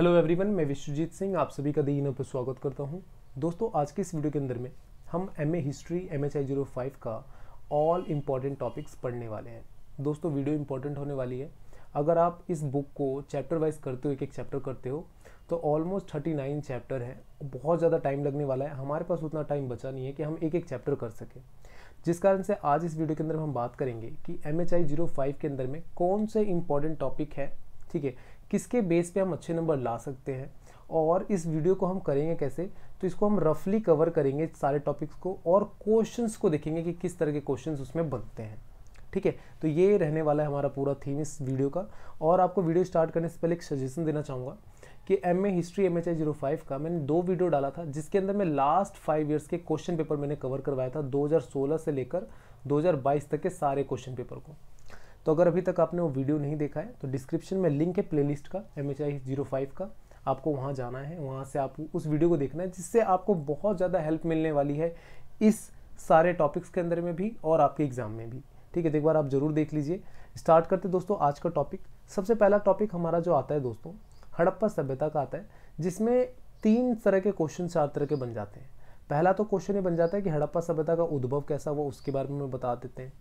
hello everyone मैं विश्वजीत सिंह आप सभी का दिनों पर स्वागत करता हूं दोस्तों आज के इस वीडियो के अंदर में हम M history M H I zero five का ऑल इम्पॉर्टेंट टॉपिक्स पढ़ने वाले हैं दोस्तों वीडियो इम्पॉर्टेंट होने वाली है अगर आप इस बुक को चैप्टर वाइज करते हो एक एक चैप्टर करते हो तो ऑलमोस्ट थर्टी नाइन चैप्टर हैं बहुत ज़्यादा टाइम लगने वाला है हमारे पास उतना टाइम बचा नहीं है कि हम एक एक चैप्टर कर सकें जिस कारण से आज इस वीडियो के अंदर हम बात करेंगे कि M H I zero five के अंदर में कौन से इम्पॉर्टेंट टॉपिक है ठीक है किसके बेस पे हम अच्छे नंबर ला सकते हैं और इस वीडियो को हम करेंगे कैसे तो इसको हम रफली कवर करेंगे सारे टॉपिक्स को और क्वेश्चंस को देखेंगे कि किस तरह के क्वेश्चंस उसमें बनते हैं ठीक है तो ये रहने वाला है हमारा पूरा थीम इस वीडियो का और आपको वीडियो स्टार्ट करने से पहले एक सजेशन देना चाहूँगा कि M A history M H I zero five का मैंने दो वीडियो डाला था जिसके अंदर मैं लास्ट फाइव ईयर्स के क्वेश्चन पेपर मैंने कवर करवाया था 2016 से लेकर 2022 तक के सारे क्वेश्चन पेपर को तो अगर अभी तक आपने वो वीडियो नहीं देखा है तो डिस्क्रिप्शन में लिंक है प्लेलिस्ट का M H I zero five का आपको वहाँ जाना है वहाँ से आप उस वीडियो को देखना है जिससे आपको बहुत ज़्यादा हेल्प मिलने वाली है इस सारे टॉपिक्स के अंदर में भी और आपके एग्ज़ाम में भी ठीक है तो एक बार आप ज़रूर देख लीजिए स्टार्ट करते दोस्तों आज का टॉपिक सबसे पहला टॉपिक हमारा जो आता है दोस्तों हड़प्पा सभ्यता का आता है जिसमें तीन तरह के क्वेश्चन चार तरह के बन जाते हैं पहला तो क्वेश्चन ये बन जाता है कि हड़प्पा सभ्यता का उद्भव कैसा हुआ उसके बारे में बता देते हैं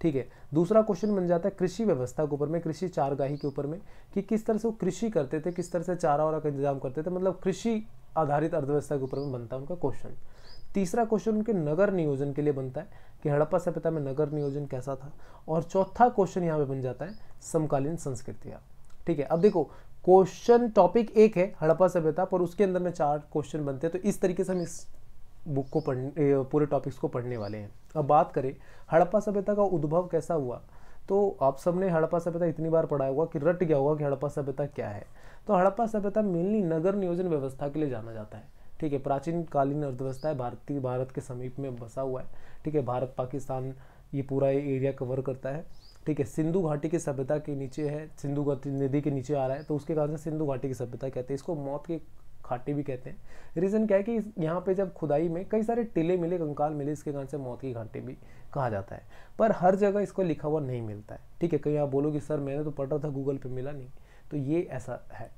ठीक है दूसरा क्वेश्चन बन जाता है कृषि व्यवस्था के ऊपर में कृषि चारगाही के ऊपर में कि किस तरह से वो कृषि करते थे किस तरह से चारा वारा का इंतजाम करते थे मतलब कृषि आधारित अर्थव्यवस्था के ऊपर में बनता है उनका क्वेश्चन तीसरा क्वेश्चन उनके नगर नियोजन के लिए बनता है कि हड़प्पा सभ्यता में नगर नियोजन कैसा था और चौथा क्वेश्चन यहाँ पे बन जाता है समकालीन संस्कृतियाँ ठीक है अब देखो क्वेश्चन टॉपिक एक है हड़प्पा सभ्यता पर उसके अंदर में चार क्वेश्चन बनते हैं तो इस तरीके से हम इस बुक को पढ़ने पूरे टॉपिक्स को पढ़ने वाले हैं अब बात करें हड़प्पा सभ्यता का उद्भव कैसा हुआ तो आप सबने हड़प्पा सभ्यता इतनी बार पढ़ा होगा कि रट गया होगा कि हड़प्पा सभ्यता क्या है तो हड़प्पा सभ्यता मेनली नगर नियोजन व्यवस्था के लिए जाना जाता है ठीक है प्राचीन कालीन अर्थव्यवस्था है भारतीय भारत के समीप में बसा हुआ है ठीक है भारत पाकिस्तान ये पूरा एरिया कवर करता है ठीक है सिंधु घाटी की सभ्यता के नीचे है सिंधु नदी के नीचे आ रहा है तो उसके कारण से सिंधु घाटी की सभ्यता कहते हैं इसको मौत के खाटी भी कहते हैं रीज़न क्या है कि यहाँ पे जब खुदाई में कई सारे टिले मिले कंकाल मिले इसके कारण से मौत की घाटी भी कहा जाता है पर हर जगह इसको लिखा हुआ नहीं मिलता है ठीक है कहीं आप बोलोगे सर मैंने तो पढ़ रहा था गूगल पर मिला नहीं तो ये ऐसा है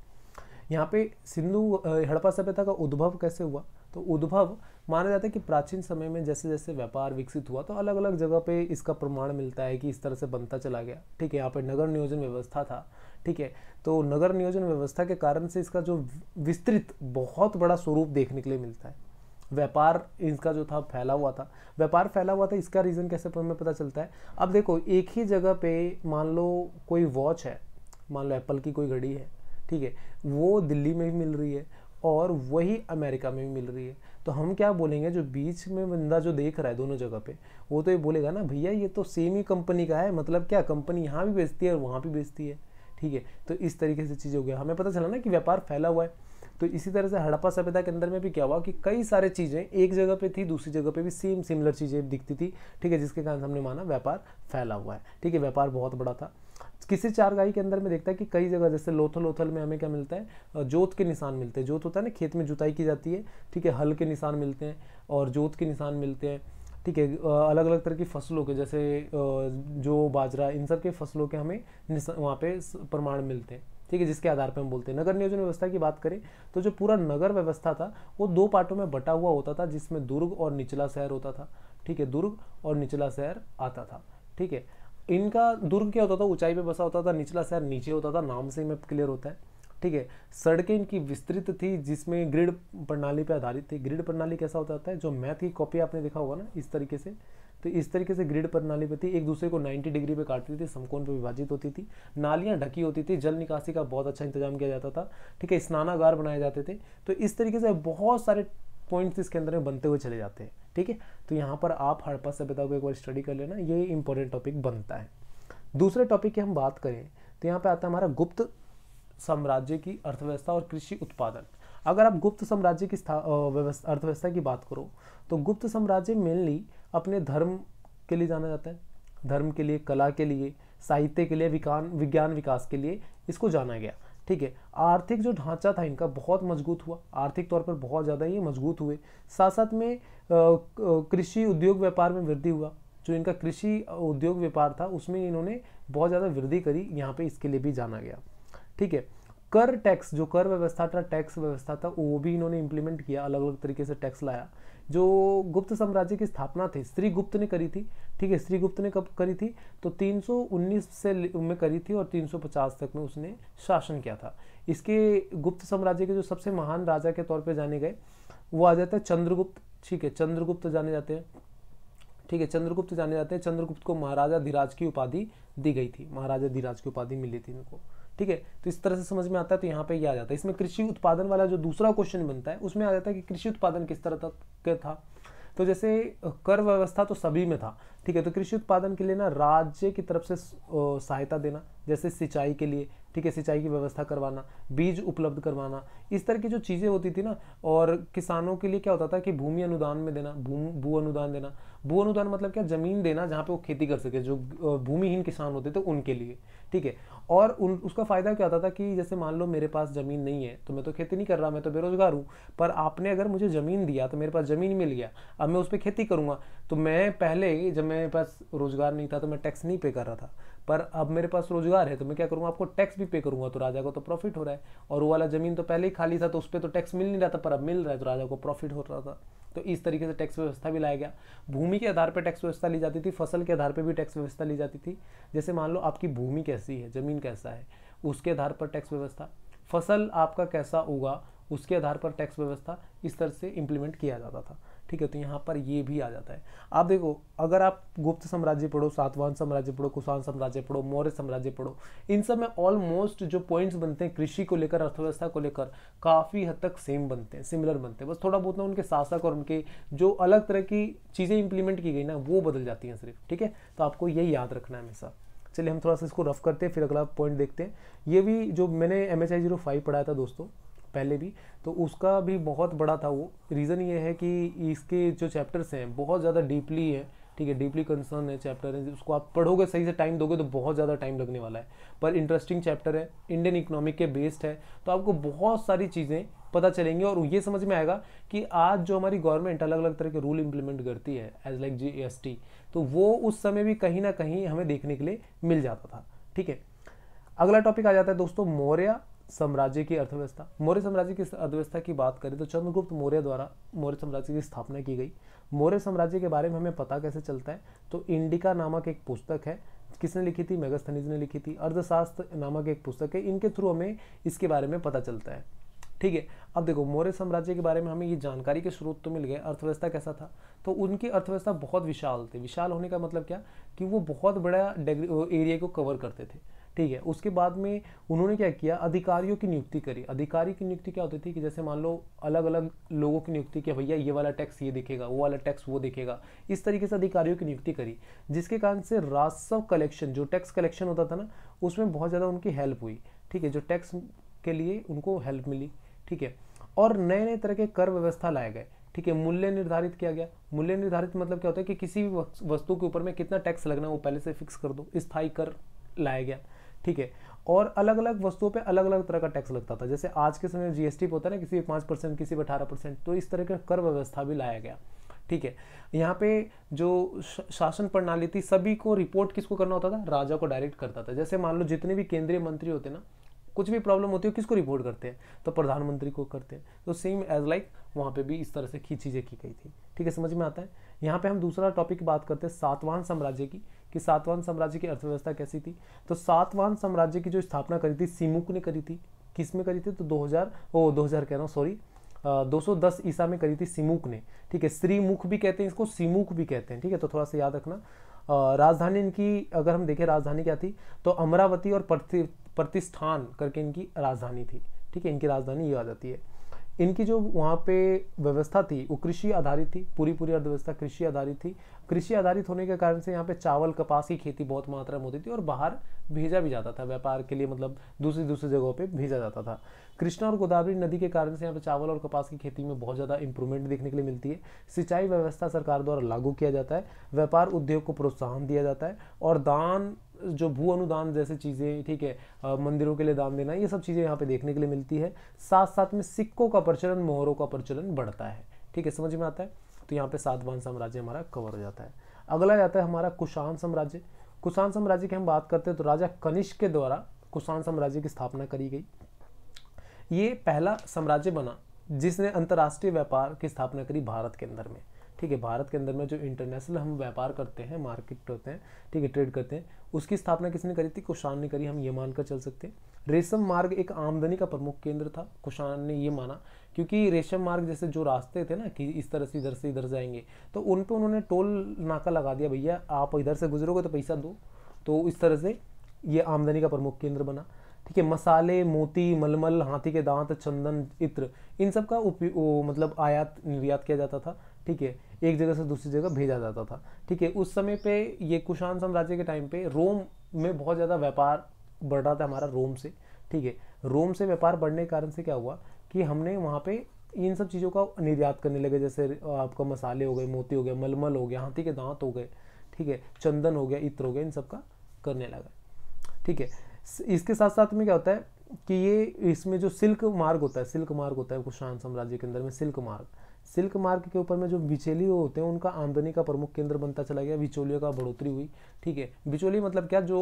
यहाँ पे सिंधु हड़प्पा सभ्यता का उद्भव कैसे हुआ तो उद्भव माना जाता है कि प्राचीन समय में जैसे जैसे व्यापार विकसित हुआ तो अलग अलग जगह पे इसका प्रमाण मिलता है कि इस तरह से बनता चला गया ठीक है यहाँ पे नगर नियोजन व्यवस्था था ठीक है तो नगर नियोजन व्यवस्था के कारण से इसका जो विस्तृत बहुत बड़ा स्वरूप देखने के लिए मिलता है व्यापार इसका जो था फैला हुआ था व्यापार फैला हुआ था इसका रीज़न कैसे हमें पता चलता है अब देखो एक ही जगह पे मान लो कोई वॉच है मान लो एप्पल की कोई घड़ी है ठीक है वो दिल्ली में भी मिल रही है और वही अमेरिका में भी मिल रही है तो हम क्या बोलेंगे जो बीच में बंदा जो देख रहा है दोनों जगह पे वो तो ये बोलेगा ना भैया ये तो सेम ही कंपनी का है मतलब क्या कंपनी यहाँ भी बेचती है और वहाँ भी बेचती है ठीक है तो इस तरीके से चीज़ हो गया हमें पता चला ना कि व्यापार फैला हुआ है तो इसी तरह से हड़प्पा सभ्यता के अंदर में भी क्या हुआ कि कई सारे चीज़ें एक जगह पे थी दूसरी जगह पे भी सेम सिमिलर चीज़ें दिखती थी ठीक है जिसके कारण हमने माना व्यापार फैला हुआ है ठीक है व्यापार बहुत बड़ा था किसी चारगाही के अंदर में देखता है कि कई जगह जैसे लोथल लोथल में हमें क्या मिलता है जोत के निशान मिलते हैं जोत होता है ना खेत में जुताई की जाती है ठीक है हल के निशान मिलते हैं और जोत के निशान मिलते हैं ठीक है अलग अलग तरह की फसलों के जैसे जो बाजरा इन सब के फसलों के हमें वहाँ पे प्रमाण मिलते हैं ठीक है जिसके आधार पर हम बोलते हैं नगर नियोजन व्यवस्था की बात करें तो जो पूरा नगर व्यवस्था था वो दो पार्टों में बटा हुआ होता था जिसमें दुर्ग और निचला शहर होता था ठीक है दुर्ग और निचला शहर आता था ठीक है इनका दुर्ग क्या होता था ऊंचाई पे बसा होता था निचला शहर नीचे होता था नाम से ही में क्लियर होता है ठीक है सड़कें इनकी विस्तृत थी जिसमें ग्रिड प्रणाली पर आधारित थी ग्रिड प्रणाली कैसा होता था है जो मैथ की कॉपी आपने देखा होगा ना इस तरीके से तो इस तरीके से ग्रिड प्रणाली पर थी एक दूसरे को 90 डिग्री पे काटती थी समकोण पे विभाजित होती थी नालियाँ ढकी होती थी जल निकासी का बहुत अच्छा इंतजाम किया जाता था ठीक है स्नानागार बनाए जाते थे तो इस तरीके से बहुत सारे पॉइंट्स इसके अंदर में बनते हुए चले जाते हैं ठीक है तो यहाँ पर आप हड़प्पा सभ्यता को एक बार स्टडी कर लेना ये इंपॉर्टेंट टॉपिक बनता है दूसरे टॉपिक की हम बात करें तो यहाँ पर आता है हमारा गुप्त साम्राज्य की अर्थव्यवस्था और कृषि उत्पादन अगर आप गुप्त साम्राज्य की अर्थव्यवस्था की बात करो तो गुप्त साम्राज्य मेनली अपने धर्म के लिए जाना जाता है धर्म के लिए कला के लिए साहित्य के लिए विकान विज्ञान विकास के लिए इसको जाना गया ठीक है आर्थिक जो ढांचा था इनका बहुत मजबूत हुआ आर्थिक तौर पर बहुत ज़्यादा ये मजबूत हुए साथ साथ में कृषि उद्योग व्यापार में वृद्धि हुआ जो इनका कृषि उद्योग व्यापार था उसमें इन्होंने बहुत ज़्यादा वृद्धि करी यहाँ पे इसके लिए भी जाना गया ठीक है कर टैक्स जो कर व्यवस्था था टैक्स व्यवस्था था वो भी इन्होंने इम्प्लीमेंट किया अलग अलग तरीके से टैक्स लाया जो गुप्त साम्राज्य की स्थापना थी गुप्त ने करी थी ठीक है श्रीगुप्त ने कब करी थी तो 319 से में करी थी और 350 तक में उसने शासन किया था इसके गुप्त साम्राज्य के जो सबसे महान राजा के तौर पे जाने गए वो आ जाता है चंद्रगुप्त ठीक है चंद्रगुप्त जाने जाते हैं ठीक है चंद्रगुप्त जाने जाते हैं चंद्रगुप्त को महाराजा धीराज की उपाधि दी गई थी महाराजा धीराज की उपाधि मिली थी इनको ठीक है तो इस तरह से समझ में आता है तो यहाँ पे ये यह आ जाता है इसमें कृषि उत्पादन वाला जो दूसरा क्वेश्चन बनता है उसमें आ जाता है कि कृषि उत्पादन किस तरह तक का था तो जैसे कर व्यवस्था तो सभी में था ठीक है तो कृषि उत्पादन के लिए ना राज्य की तरफ से सहायता देना जैसे सिंचाई के लिए ठीक है सिंचाई की व्यवस्था करवाना बीज उपलब्ध करवाना इस तरह की जो चीज़ें होती थी ना और किसानों के लिए क्या होता था कि भूमि अनुदान में देना भू भू अनुदान देना भू अनुदान मतलब क्या ज़मीन देना जहाँ पे वो खेती कर सके जो भूमिहीन किसान होते थे उनके लिए ठीक है और उन उसका फ़ायदा क्या होता था कि जैसे मान लो मेरे पास ज़मीन नहीं है तो मैं तो खेती नहीं कर रहा मैं तो बेरोज़गार हूँ पर आपने अगर मुझे ज़मीन दिया तो मेरे पास ज़मीन मिल गया अब मैं उस पर खेती करूँगा तो मैं पहले जब मेरे पास रोज़गार नहीं था तो मैं टैक्स नहीं पे कर रहा था पर अब मेरे पास रोजगार है तो मैं क्या करूँगा आपको टैक्स भी पे करूँगा तो राजा को तो प्रॉफिट हो रहा है और वो वाला ज़मीन तो पहले ही खाली था तो उस पर तो टैक्स मिल नहीं रहा था पर अब मिल रहा है तो राजा को प्रॉफिट हो रहा था तो इस तरीके से टैक्स व्यवस्था भी लाया गया भूमि के आधार पर टैक्स व्यवस्था ली जाती थी फसल के आधार पर भी टैक्स व्यवस्था ली जाती थी जैसे मान लो आपकी भूमि कैसी है ज़मीन कैसा है उसके आधार पर टैक्स व्यवस्था फसल आपका कैसा होगा उसके आधार पर टैक्स व्यवस्था इस तरह से इम्प्लीमेंट किया जाता था ठीक है तो यहाँ पर ये भी आ जाता है आप देखो अगर आप गुप्त साम्राज्य पढ़ो सातवान साम्राज्य पढ़ो कुशान साम्राज्य पढ़ो मौर्य साम्राज्य पढ़ो इन सब में ऑलमोस्ट जो पॉइंट्स बनते हैं कृषि को लेकर अर्थव्यवस्था को लेकर काफ़ी हद तक सेम बनते हैं सिमिलर बनते हैं बस थोड़ा बहुत ना उनके शासक और उनके जो अलग तरह की चीज़ें इंप्लीमेंट की गई ना वो बदल जाती हैं सिर्फ ठीक है तो आपको ये याद रखना है हमेशा चलिए हम थोड़ा सा इसको रफ करते हैं फिर अगला पॉइंट देखते हैं ये भी जो मैंने M H I zero five पढ़ाया था दोस्तों पहले भी तो उसका भी बहुत बड़ा था वो रीज़न ये है कि इसके जो चैप्टर्स हैं बहुत ज़्यादा डीपली है ठीक है डीपली कंसर्न है चैप्टर है उसको आप पढ़ोगे सही से टाइम दोगे तो बहुत ज़्यादा टाइम लगने वाला है पर इंटरेस्टिंग चैप्टर है इंडियन इकोनॉमिक के बेस्ड है तो आपको बहुत सारी चीज़ें पता चलेंगी और ये समझ में आएगा कि आज जो हमारी गवर्नमेंट अलग अलग तरह के रूल इम्प्लीमेंट करती है as like G S T तो वो उस समय भी कहीं ना कहीं हमें देखने के लिए मिल जाता था ठीक है अगला टॉपिक आ जाता है दोस्तों मौर्य साम्राज्य की अर्थव्यवस्था मौर्य साम्राज्य की अर्थव्यवस्था की बात करें तो चंद्रगुप्त मौर्य द्वारा मौर्य साम्राज्य की स्थापना की गई मौर्य साम्राज्य के बारे में हमें पता कैसे चलता है तो इंडिका नामक एक पुस्तक है किसने लिखी थी मेगास्थनीज ने लिखी थी अर्धशास्त्र नामक एक पुस्तक है इनके थ्रू हमें इसके बारे में पता चलता है ठीक है अब देखो मौर्य साम्राज्य के बारे में हमें ये जानकारी के स्रोत तो मिल गए अर्थव्यवस्था कैसा था तो उनकी अर्थव्यवस्था बहुत विशाल थी विशाल होने का मतलब क्या कि वो बहुत बड़ा एरिया को कवर करते थे ठीक है उसके बाद में उन्होंने क्या किया अधिकारियों की नियुक्ति करी अधिकारी की नियुक्ति क्या होती थी कि जैसे मान लो अलग अलग लोगों की नियुक्ति किया भैया ये वाला टैक्स ये देखेगा वो वाला टैक्स वो देखेगा इस तरीके से अधिकारियों की नियुक्ति करी जिसके कारण से राजस्व कलेक्शन जो टैक्स कलेक्शन होता था ना उसमें बहुत ज़्यादा उनकी हेल्प हुई ठीक है जो टैक्स के लिए उनको हेल्प मिली ठीक है और नए नए तरह के कर व्यवस्था लाए गए ठीक है मूल्य निर्धारित किया गया मूल्य निर्धारित मतलब क्या होता है कि किसी भी वस्तु के ऊपर में कितना टैक्स लगना है वो पहले से फिक्स कर दो स्थायी कर लाया गया ठीक है और अलग अलग वस्तुओं पे अलग अलग तरह का टैक्स लगता था जैसे आज के समय जीएसटी जीएसटी होता है ना किसी पे पाँच परसेंट किसी पे अठारह परसेंट तो इस तरह का कर व्यवस्था भी लाया गया ठीक है यहाँ पे जो शासन प्रणाली थी सभी को रिपोर्ट किसको करना होता था राजा को डायरेक्ट करता था जैसे मान लो जितने भी केंद्रीय मंत्री होते ना कुछ भी प्रॉब्लम होती है किसको रिपोर्ट करते हैं तो प्रधानमंत्री को करते हैं तो सेम एज लाइक वहाँ पे भी इस तरह से की चीज़ें की गई थी ठीक है समझ में आता है यहाँ पे हम दूसरा टॉपिक बात करते हैं सातवान साम्राज्य की कि सातवान साम्राज्य की अर्थव्यवस्था कैसी थी तो सातवान साम्राज्य की जो स्थापना करी थी सीमुक ने करी थी किस में करी थी तो 2000 ओ 2000 कह रहा हूँ सॉरी 210 ईसा में करी थी सिमुक ने ठीक है श्रीमुख भी कहते हैं इसको सिमुख भी कहते हैं ठीक है तो थोड़ा सा याद रखना राजधानी इनकी अगर हम देखें राजधानी क्या थी तो अमरावती और प्रति प्रतिष्ठान करके इनकी राजधानी थी ठीक है इनकी राजधानी ये आ जाती है इनकी जो वहाँ पे व्यवस्था थी वो कृषि आधारित थी पूरी पूरी अर्थव्यवस्था कृषि आधारित थी कृषि आधारित होने के कारण से यहाँ पे चावल कपास की खेती बहुत मात्रा में होती थी और बाहर भेजा भी जाता था व्यापार के लिए मतलब दूसरी दूसरी जगहों पे भेजा जाता था कृष्णा और गोदावरी नदी के कारण से यहाँ पे चावल और कपास की खेती में बहुत ज़्यादा इंप्रूवमेंट देखने के लिए मिलती है सिंचाई व्यवस्था सरकार द्वारा लागू किया जाता है व्यापार उद्योग को प्रोत्साहन दिया जाता है और दान जो भू अनुदान जैसे चीज़ें ठीक है मंदिरों के लिए दान देना ये सब चीज़ें यहाँ पे देखने के लिए मिलती है साथ साथ में सिक्कों का प्रचलन मोहरों का प्रचलन बढ़ता है ठीक है समझ में आता है तो यहाँ पे सातवान साम्राज्य हमारा कवर हो जाता है अगला जाता है हमारा कुषाण साम्राज्य कुषाण साम्राज्य की हम बात करते हैं तो राजा कनिष्क के द्वारा कुषाण साम्राज्य की स्थापना करी गई ये पहला साम्राज्य बना जिसने अंतर्राष्ट्रीय व्यापार की स्थापना करी भारत के अंदर में ठीक है भारत के अंदर में जो इंटरनेशनल हम व्यापार करते हैं मार्केट होते हैं ठीक है ट्रेड करते हैं उसकी स्थापना किसने करी थी कुशाण ने करी हम ये मानकर चल सकते हैं रेशम मार्ग एक आमदनी का प्रमुख केंद्र था कुषाण ने ये माना क्योंकि रेशम मार्ग जैसे जो रास्ते थे ना कि इस तरह से इधर से इधर जाएंगे तो उन पर उन्होंने टोल नाका लगा दिया भैया आप इधर से गुजरोगे तो पैसा दो तो इस तरह से ये आमदनी का प्रमुख केंद्र बना ठीक है मसाले मोती मलमल हाथी के दांत चंदन इत्र इन सब का उपयोग मतलब आयात निर्यात किया जाता था ठीक है एक जगह से दूसरी जगह भेजा जाता था ठीक है उस समय पे ये कुषाण साम्राज्य के टाइम पे रोम में बहुत ज़्यादा व्यापार बढ़ रहा था हमारा रोम से ठीक है रोम से व्यापार बढ़ने के कारण से क्या हुआ कि हमने वहाँ पे इन सब चीज़ों का निर्यात करने लगे जैसे आपका मसाले हो गए मोती हो गया मलमल हो गया हाथी के दांत हो गए ठीक है चंदन हो गया इत्र हो गया इन सब का करने लगा ठीक है इसके साथ साथ में क्या होता है कि ये इसमें जो सिल्क मार्ग होता है सिल्क मार्ग होता है कुशान साम्राज्य के अंदर में सिल्क मार्ग सिल्क मार्ग के ऊपर में जो बिचौली होते हैं उनका आमदनी का प्रमुख केंद्र बनता चला गया बिचौलियों का बढ़ोतरी हुई ठीक है बिचौली मतलब क्या जो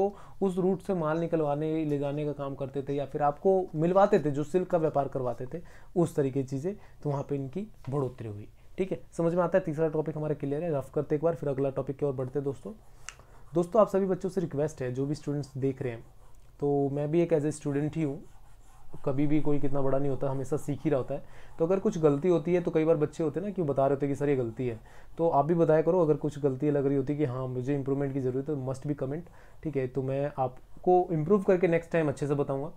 उस रूट से माल निकलवाने ले जाने का काम करते थे या फिर आपको मिलवाते थे जो सिल्क का व्यापार करवाते थे उस तरीके की चीज़ें तो वहाँ पर इनकी बढ़ोतरी हुई ठीक है समझ में आता है तीसरा टॉपिक हमारा क्लियर है रफ करते एक बार फिर अगला टॉपिक की ओर बढ़ते दोस्तों दोस्तों आप सभी बच्चों से रिक्वेस्ट है जो भी स्टूडेंट्स देख रहे हैं तो मैं भी एक एज ए स्टूडेंट ही हूँ कभी भी कोई कितना बड़ा नहीं होता हमेशा सीख ही रहा होता है तो अगर कुछ गलती होती है तो कई बार बच्चे होते हैं ना कि वो बता रहे होते हैं कि सर ये गलती है तो आप भी बताया करो अगर कुछ गलती लग रही होती है कि हाँ मुझे इंप्रूवमेंट की ज़रूरत है तो मस्ट भी कमेंट ठीक है तो मैं आपको इम्प्रूव करके नेक्स्ट टाइम अच्छे से बताऊँगा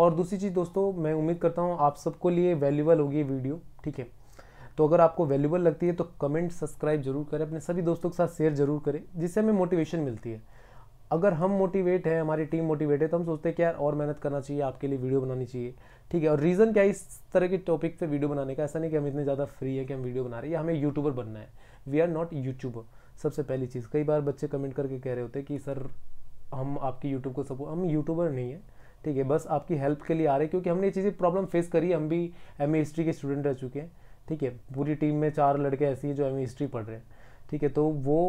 और दूसरी चीज़ दोस्तों मैं उम्मीद करता हूँ आप सबको लिए वैल्यूबल होगी ये वीडियो ठीक है तो अगर आपको वैल्यूबल लगती है तो कमेंट सब्सक्राइब जरूर करें अपने सभी दोस्तों के साथ शेयर जरूर करें जिससे हमें मोटिवेशन मिलती है अगर हम मोटिवेट हैं हमारी टीम मोटिवेट है तो हम सोचते हैं कि यार और मेहनत करना चाहिए आपके लिए वीडियो बनानी चाहिए ठीक है और रीज़न क्या है इस तरह के टॉपिक पे वीडियो बनाने का ऐसा नहीं कि हम इतने ज़्यादा फ्री है कि हम वीडियो बना रहे हैं हमें यूट्यूबर बनना है वी आर नॉट यूट्यूबर सबसे पहली चीज़ कई बार बच्चे कमेंट करके कह रहे होते हैं कि सर हम आपकी यूट्यूब को सपोर्ट हम यूट्यूबर नहीं है ठीक है बस आपकी हेल्प के लिए आ रहे हैं क्योंकि हमने ये चीज़ें प्रॉब्लम फेस करी हम भी एम हिस्ट्री के स्टूडेंट रह चुके हैं ठीक है पूरी टीम में चार लड़के ऐसी हैं जो एम हिस्ट्री पढ़ रहे हैं ठीक है तो वो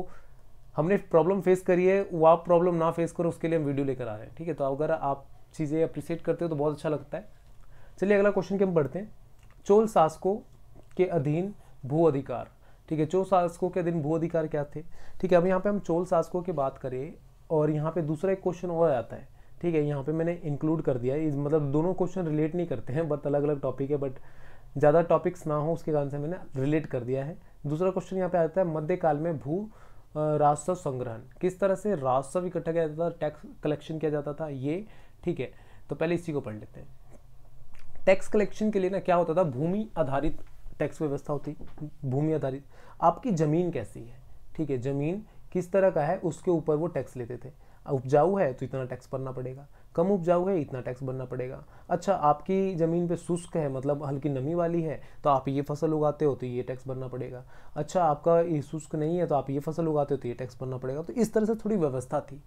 हमने प्रॉब्लम फेस करी है वो आप प्रॉब्लम ना फेस करो उसके लिए हम वीडियो लेकर आ रहे हैं ठीक है तो अगर आप चीज़ें अप्रिसिएट करते हो तो बहुत अच्छा लगता है चलिए अगला क्वेश्चन के हम बढ़ते हैं चोल शासकों के अधीन भू अधिकार ठीक है चोल शासकों के अधीन भू अधिकार क्या थे ठीक है अब यहाँ पर हम चोल शासकों की बात करें और यहाँ पर दूसरा एक क्वेश्चन और आता है ठीक है यहाँ पर मैंने इंक्लूड कर दिया है मतलब दोनों क्वेश्चन रिलेट नहीं करते हैं बट अलग अलग टॉपिक है बट ज़्यादा टॉपिक्स ना हो उसके कारण से मैंने रिलेट कर दिया है दूसरा क्वेश्चन यहाँ पे आता है मध्यकाल में भू राजस्व संग्रहण किस तरह से राजस्व इकट्ठा किया जाता था टैक्स कलेक्शन किया जाता था ये ठीक है तो पहले इसी को पढ़ लेते हैं टैक्स कलेक्शन के लिए ना क्या होता था भूमि आधारित टैक्स व्यवस्था होती भूमि आधारित आपकी ज़मीन कैसी है ठीक है ज़मीन किस तरह का है उसके ऊपर वो टैक्स लेते थे उपजाऊ है तो इतना टैक्स भरना पड़ेगा कम उपजाऊ है इतना टैक्स भरना पड़ेगा अच्छा आपकी ज़मीन पे शुष्क है मतलब हल्की नमी वाली है तो आप ये फसल उगाते हो तो ये टैक्स भरना पड़ेगा अच्छा आपका ये शुष्क नहीं है तो आप ये फसल उगाते हो तो ये टैक्स भरना पड़ेगा तो इस तरह से थोड़ी व्यवस्था थी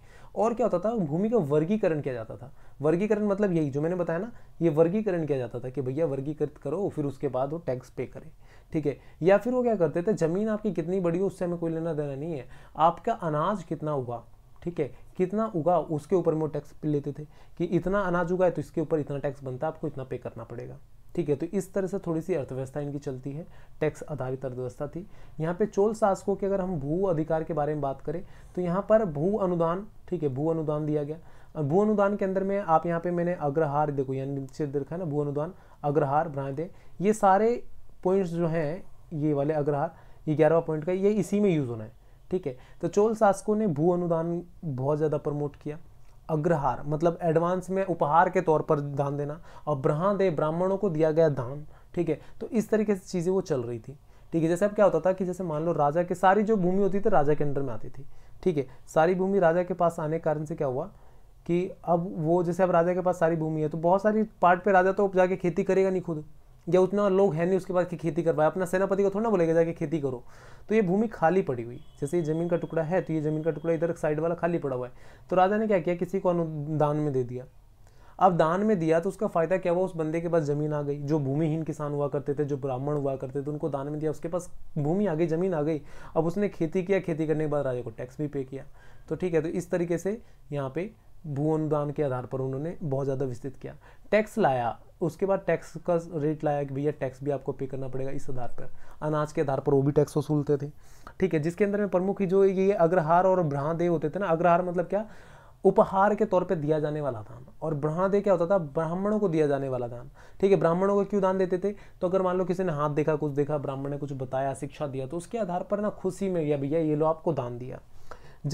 और क्या होता था भूमि का वर्गीकरण किया जाता था वर्गीकरण मतलब यही जो मैंने बताया ना ये वर्गीकरण किया जाता था कि भैया वर्गीकृत करो फिर उसके बाद वो टैक्स पे करें ठीक है या फिर वो क्या करते थे ज़मीन आपकी कितनी बड़ी हो उससे हमें कोई लेना देना नहीं है आपका अनाज कितना हुआ ठीक है कितना उगा उसके ऊपर में वो टैक्स लेते थे कि इतना अनाज उगा है तो इसके ऊपर इतना टैक्स बनता है आपको इतना पे करना पड़ेगा ठीक है तो इस तरह से थोड़ी सी अर्थव्यवस्था इनकी चलती है टैक्स आधारित अर्थव्यवस्था थी यहाँ पे चोल शासकों के अगर हम भू अधिकार के बारे में बात करें तो यहाँ पर भू अनुदान ठीक है भू अनुदान दिया गया भू अनुदान के अंदर में आप यहाँ पे मैंने अग्रहार देखो यानी नीचे देखा ना भू अनुदान अग्रहार भ्रांदे ये सारे पॉइंट्स जो हैं ये वाले अग्रहार ये ग्यारहवा पॉइंट का ये इसी में यूज़ होना है ठीक है तो चोल शासकों ने भू अनुदान बहुत ज़्यादा प्रमोट किया अग्रहार मतलब एडवांस में उपहार के तौर पर दान देना और दे ब्राह्मणों को दिया गया दान ठीक है तो इस तरीके से चीज़ें वो चल रही थी ठीक है जैसे अब क्या होता था कि जैसे मान लो राजा की सारी जो भूमि होती थी राजा के अंडर में आती थी ठीक है सारी भूमि राजा के पास आने के कारण से क्या हुआ कि अब वो जैसे अब राजा के पास सारी भूमि है तो बहुत सारी पार्ट पे राजा तो अब जाके खेती करेगा नहीं खुद या उतना लोग हैं नहीं उसके पास की खेती कर पाए अपना सेनापति को थोड़ा ना बोलेगा जाके खेती करो तो ये भूमि खाली पड़ी हुई जैसे ये जमीन का टुकड़ा है तो ये जमीन का टुकड़ा इधर साइड वाला खाली पड़ा हुआ है तो राजा ने क्या किया किसी को अनुदान में दे दिया अब दान में दिया तो उसका फायदा क्या हुआ उस बंदे के पास जमीन आ गई जो भूमिहीन किसान हुआ करते थे जो ब्राह्मण हुआ करते थे उनको दान में दिया उसके पास भूमि आ गई जमीन आ गई अब उसने खेती किया खेती करने के बाद राजा को टैक्स भी पे किया तो ठीक है तो इस तरीके से यहाँ पे भू अनुदान के आधार पर उन्होंने बहुत ज़्यादा विस्तृत किया टैक्स लाया उसके बाद टैक्स का रेट लाया कि भैया टैक्स भी आपको पे करना पड़ेगा इस आधार पर अनाज के आधार पर वो भी टैक्स वसूलते थे ठीक है जिसके अंदर में प्रमुख जो ये अग्रहार और ब्रहादेह होते थे ना अग्रहार मतलब क्या उपहार के तौर पे दिया जाने वाला दान और ब्रह्मादे क्या होता था ब्राह्मणों को दिया जाने वाला दान ठीक है ब्राह्मणों को क्यों दान देते थे तो अगर मान लो किसी ने हाथ देखा कुछ देखा ब्राह्मण ने कुछ बताया शिक्षा दिया तो उसके आधार पर ना खुशी में या भैया ये लो आपको दान दिया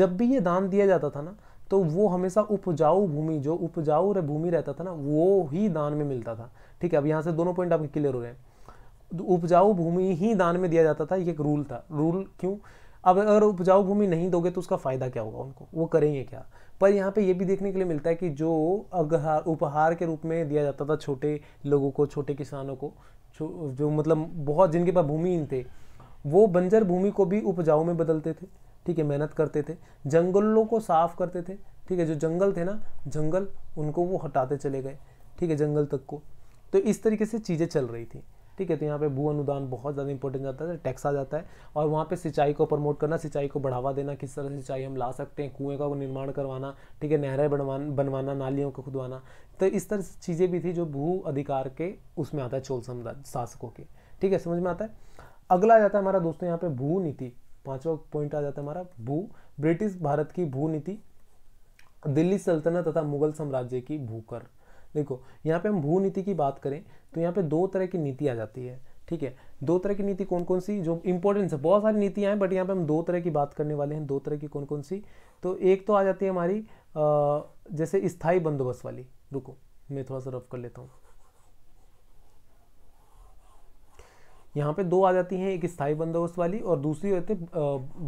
जब भी ये दान दिया जाता था ना तो वो हमेशा उपजाऊ भूमि जो उपजाऊ भूमि रहता था ना वो ही दान में मिलता था ठीक है अब यहाँ से दोनों पॉइंट आपके क्लियर हो रहे हैं तो उपजाऊ भूमि ही दान में दिया जाता था ये एक रूल था रूल क्यों अब अगर उपजाऊ भूमि नहीं दोगे तो उसका फ़ायदा क्या होगा उनको वो करेंगे क्या पर यहाँ पे ये भी देखने के लिए मिलता है कि जो अगहार उपहार के रूप में दिया जाता था छोटे लोगों को छोटे किसानों को जो मतलब बहुत जिनके पास भूमि थे वो बंजर भूमि को भी उपजाऊ में बदलते थे ठीक है मेहनत करते थे जंगलों को साफ करते थे ठीक है जो जंगल थे ना जंगल उनको वो हटाते चले गए ठीक है जंगल तक को तो इस तरीके से चीज़ें चल रही थी ठीक है तो यहाँ पे भू अनुदान बहुत ज़्यादा इंपॉर्टेंट जाता है टैक्स आ जाता है और वहाँ पे सिंचाई को प्रमोट करना सिंचाई को बढ़ावा देना किस तरह से सिंचाई हम ला सकते हैं कुएं का निर्माण करवाना ठीक है नहरें बनवा बनवाना नालियों को खुदवाना तो इस तरह से चीज़ें भी थी जो भू अधिकार के उसमें आता है चोल सामराज शासकों के ठीक है समझ में आता है अगला आ जाता है हमारा दोस्तों यहाँ पर भू नीति पांचवा पॉइंट आ जाता है हमारा भू ब्रिटिश भारत की भू नीति दिल्ली सल्तनत तथा मुगल साम्राज्य की भूकर देखो यहाँ पे हम भू नीति की बात करें तो यहाँ पे दो तरह की नीति आ जाती है ठीक है दो तरह की नीति कौन कौन सी जो इंपॉर्टेंस है बहुत सारी नीतियाँ हैं बट यहाँ पे हम दो तरह की बात करने वाले हैं दो तरह की कौन कौन सी तो एक तो आ जाती है हमारी जैसे स्थायी बंदोबस्त वाली रुको मैं थोड़ा सा रफ कर लेता हूँ यहाँ पे दो आ जाती हैं एक स्थायी बंदोबस्त वाली और दूसरी होती है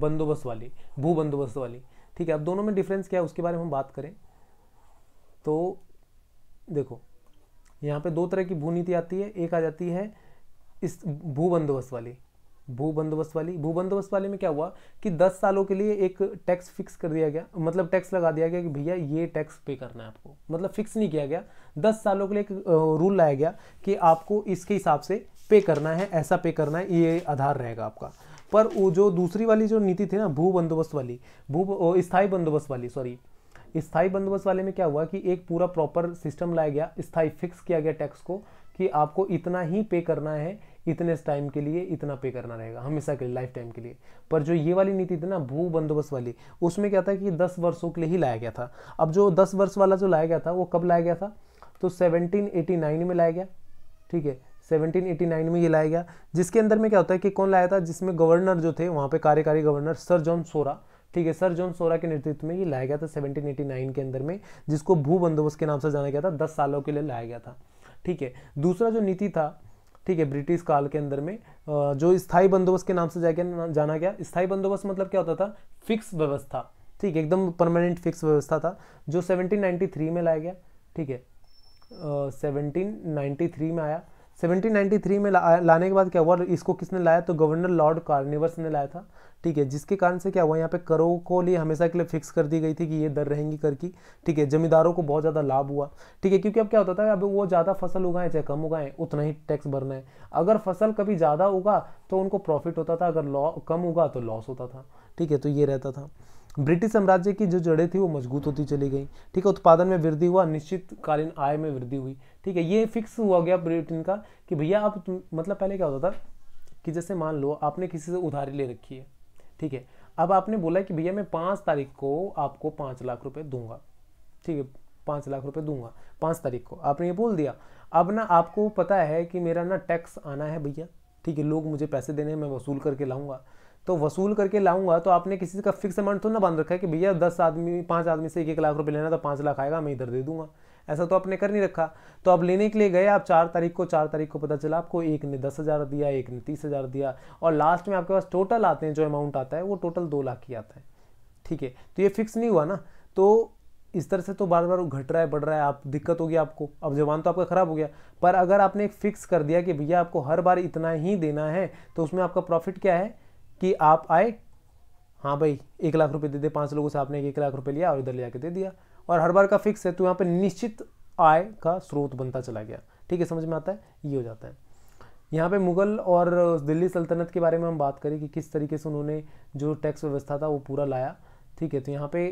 बंदोबस्त वाली भू बंदोबस्त वाली ठीक है अब दोनों में डिफरेंस क्या है उसके बारे में हम बात करें तो देखो यहाँ पे दो तरह की भू नीति आती है एक आ जाती है इस भू बंदोबस्त वाली भू बंदोबस्त वाली भू बंदोबस्त वाले में क्या हुआ कि दस सालों के लिए एक टैक्स फिक्स कर दिया गया मतलब टैक्स लगा दिया गया कि भैया ये टैक्स पे करना है आपको मतलब फिक्स नहीं किया गया दस सालों के लिए एक रूल लाया गया कि आपको इसके हिसाब से पे करना है ऐसा पे करना है ये आधार रहेगा आपका पर वो जो दूसरी वाली जो नीति थी ना भू बंदोबस्त वाली भू स्थाई बंदोबस्त वाली सॉरी स्थायी बंदोबस्त वाले में क्या हुआ कि एक पूरा प्रॉपर सिस्टम लाया गया स्थायी फिक्स किया गया टैक्स को कि आपको इतना ही पे करना है इतने टाइम के लिए इतना पे करना रहेगा हमेशा के लिए लाइफ टाइम के लिए पर जो ये वाली नीति थी ना भू बंदोबस्त वाली उसमें क्या था कि दस वर्षों के लिए ही लाया गया था अब जो दस वर्ष वाला जो लाया गया था वो कब लाया गया था तो सेवनटीन में लाया गया ठीक है 1789 में ये लाया गया जिसके अंदर में क्या होता है कि कौन लाया था जिसमें गवर्नर जो थे वहाँ पे कार्यकारी गवर्नर सर जॉन सोरा ठीक है सर जॉन सोरा के नेतृत्व में ये लाया गया था 1789 के अंदर में जिसको भू बंदोबस्त के नाम से जाना गया था दस सालों के लिए लाया गया था ठीक है दूसरा जो नीति था ठीक है ब्रिटिश काल के अंदर में जो स्थायी बंदोबस्त के नाम से जाके जाना गया स्थायी बंदोबस्त मतलब क्या होता था फिक्स व्यवस्था ठीक एकदम परमानेंट फिक्स व्यवस्था था जो सेवनटीन में लाया गया ठीक है सेवनटीन uh, में आया 1793 में ला, लाने के बाद क्या हुआ इसको किसने लाया तो गवर्नर लॉर्ड कार्निवर्स ने लाया था ठीक है जिसके कारण से क्या हुआ यहाँ पे करों को लिए हमेशा के लिए फिक्स कर दी गई थी कि ये दर रहेंगी कर की ठीक है जमींदारों को बहुत ज़्यादा लाभ हुआ ठीक है क्योंकि अब क्या होता था अब वो ज़्यादा फसल उगाएं चाहे कम उगाएं उतना ही टैक्स भरना है अगर फसल कभी ज़्यादा उगा तो उनको प्रॉफिट होता था अगर कम उगा तो लॉस होता था ठीक है तो ये रहता था ब्रिटिश साम्राज्य की जो जड़ें थी वो मजबूत होती चली गई ठीक है उत्पादन में वृद्धि हुआ निश्चितकालीन आय में वृद्धि हुई ठीक है ये फिक्स हुआ गया ब्रिटेन का कि भैया आप मतलब पहले क्या होता था कि जैसे मान लो आपने किसी से उधारी ले रखी है ठीक है अब आपने बोला कि भैया मैं पाँच तारीख को आपको पाँच लाख रुपये दूंगा ठीक है पाँच लाख रुपये दूंगा पाँच तारीख को आपने ये बोल दिया अब ना आपको पता है कि मेरा ना टैक्स आना है भैया ठीक है लोग मुझे पैसे देने हैं मैं वसूल करके लाऊंगा तो वसूल करके लाऊंगा तो आपने किसी का फिक्स अमाउंट तो ना बांध रखा है कि भैया दस आदमी पाँच आदमी से एक एक लाख रुपये लेना तो पाँच लाख आएगा मैं इधर दे दूंगा ऐसा तो आपने कर नहीं रखा तो आप लेने के लिए गए आप चार तारीख को चार तारीख को पता चला आपको एक ने दस हज़ार दिया एक ने तीस हज़ार दिया और लास्ट में आपके पास टोटल आते हैं जो अमाउंट आता है वो टोटल दो लाख ही आता है ठीक है तो ये फिक्स नहीं हुआ ना तो इस तरह से तो बार बार घट रहा है बढ़ रहा है आप दिक्कत होगी आपको अब जबान तो आपका ख़राब हो गया पर अगर आपने एक फिक्स कर दिया कि भैया आपको हर बार इतना ही देना है तो उसमें आपका प्रॉफिट क्या है कि आप आए हाँ भाई एक लाख रुपए दे दे पाँच लोगों से आपने एक, एक लाख रुपए लिया और इधर ले आके दे दिया और हर बार का फिक्स है तो यहाँ पर निश्चित आय का स्रोत बनता चला गया ठीक है समझ में आता है ये हो जाता है यहाँ पे मुगल और दिल्ली सल्तनत के बारे में हम बात करें कि किस तरीके से उन्होंने जो टैक्स व्यवस्था था वो पूरा लाया ठीक है तो यहाँ पे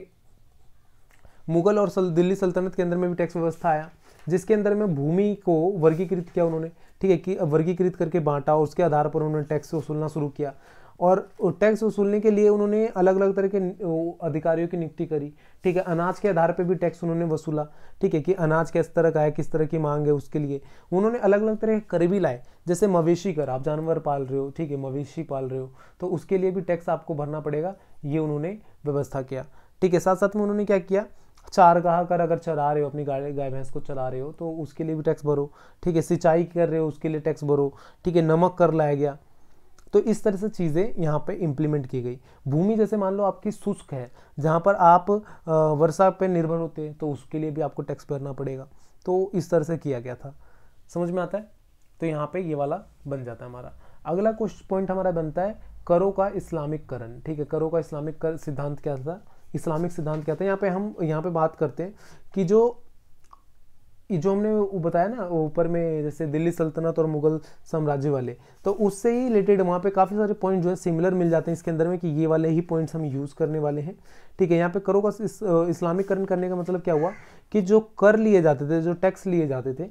मुगल और दिल्ली सल्तनत के अंदर में भी टैक्स व्यवस्था आया जिसके अंदर में भूमि को वर्गीकृत किया उन्होंने ठीक है कि वर्गीकृत करके बांटा और उसके आधार पर उन्होंने टैक्स वसूलना शुरू किया और टैक्स वसूलने के लिए उन्होंने अलग अलग तरह के अधिकारियों की नियुक्ति करी ठीक है अनाज के आधार पर भी टैक्स उन्होंने वसूला ठीक है कि अनाज किस तरह का है किस तरह की मांग है उसके लिए उन्होंने अलग अलग तरह के कर भी लाए जैसे मवेशी कर आप जानवर पाल रहे हो ठीक है मवेशी पाल रहे हो तो उसके लिए भी टैक्स आपको भरना पड़ेगा ये उन्होंने व्यवस्था किया ठीक है साथ साथ में उन्होंने क्या किया चार गाह कर अगर चला रहे हो अपनी गाय गाय भैंस को चला रहे हो तो उसके लिए भी टैक्स भरो ठीक है सिंचाई कर रहे हो उसके लिए टैक्स भरो ठीक है नमक कर लाया गया तो इस तरह से चीज़ें यहाँ पे इम्प्लीमेंट की गई भूमि जैसे मान लो आपकी शुष्क है जहाँ पर आप वर्षा पे निर्भर होते हैं तो उसके लिए भी आपको टैक्स भरना पड़ेगा तो इस तरह से किया गया था समझ में आता है तो यहाँ पे ये वाला बन जाता है हमारा अगला कुछ पॉइंट हमारा बनता है करो का इस्लामिककरण ठीक है करो का इस्लामिक कर सिद्धांत क्या था इस्लामिक सिद्धांत क्या था यहाँ पे हम यहाँ पे बात करते हैं कि जो जो हमने वो बताया ना ऊपर में जैसे दिल्ली सल्तनत और मुगल साम्राज्य वाले तो उससे ही रिलेटेड वहाँ पे काफ़ी सारे पॉइंट जो है सिमिलर मिल जाते हैं इसके अंदर में कि ये वाले ही पॉइंट्स हम यूज़ करने वाले हैं ठीक है यहाँ पे करों का इस, इस्लामीकरण करने का मतलब क्या हुआ कि जो कर लिए जाते थे जो टैक्स लिए जाते थे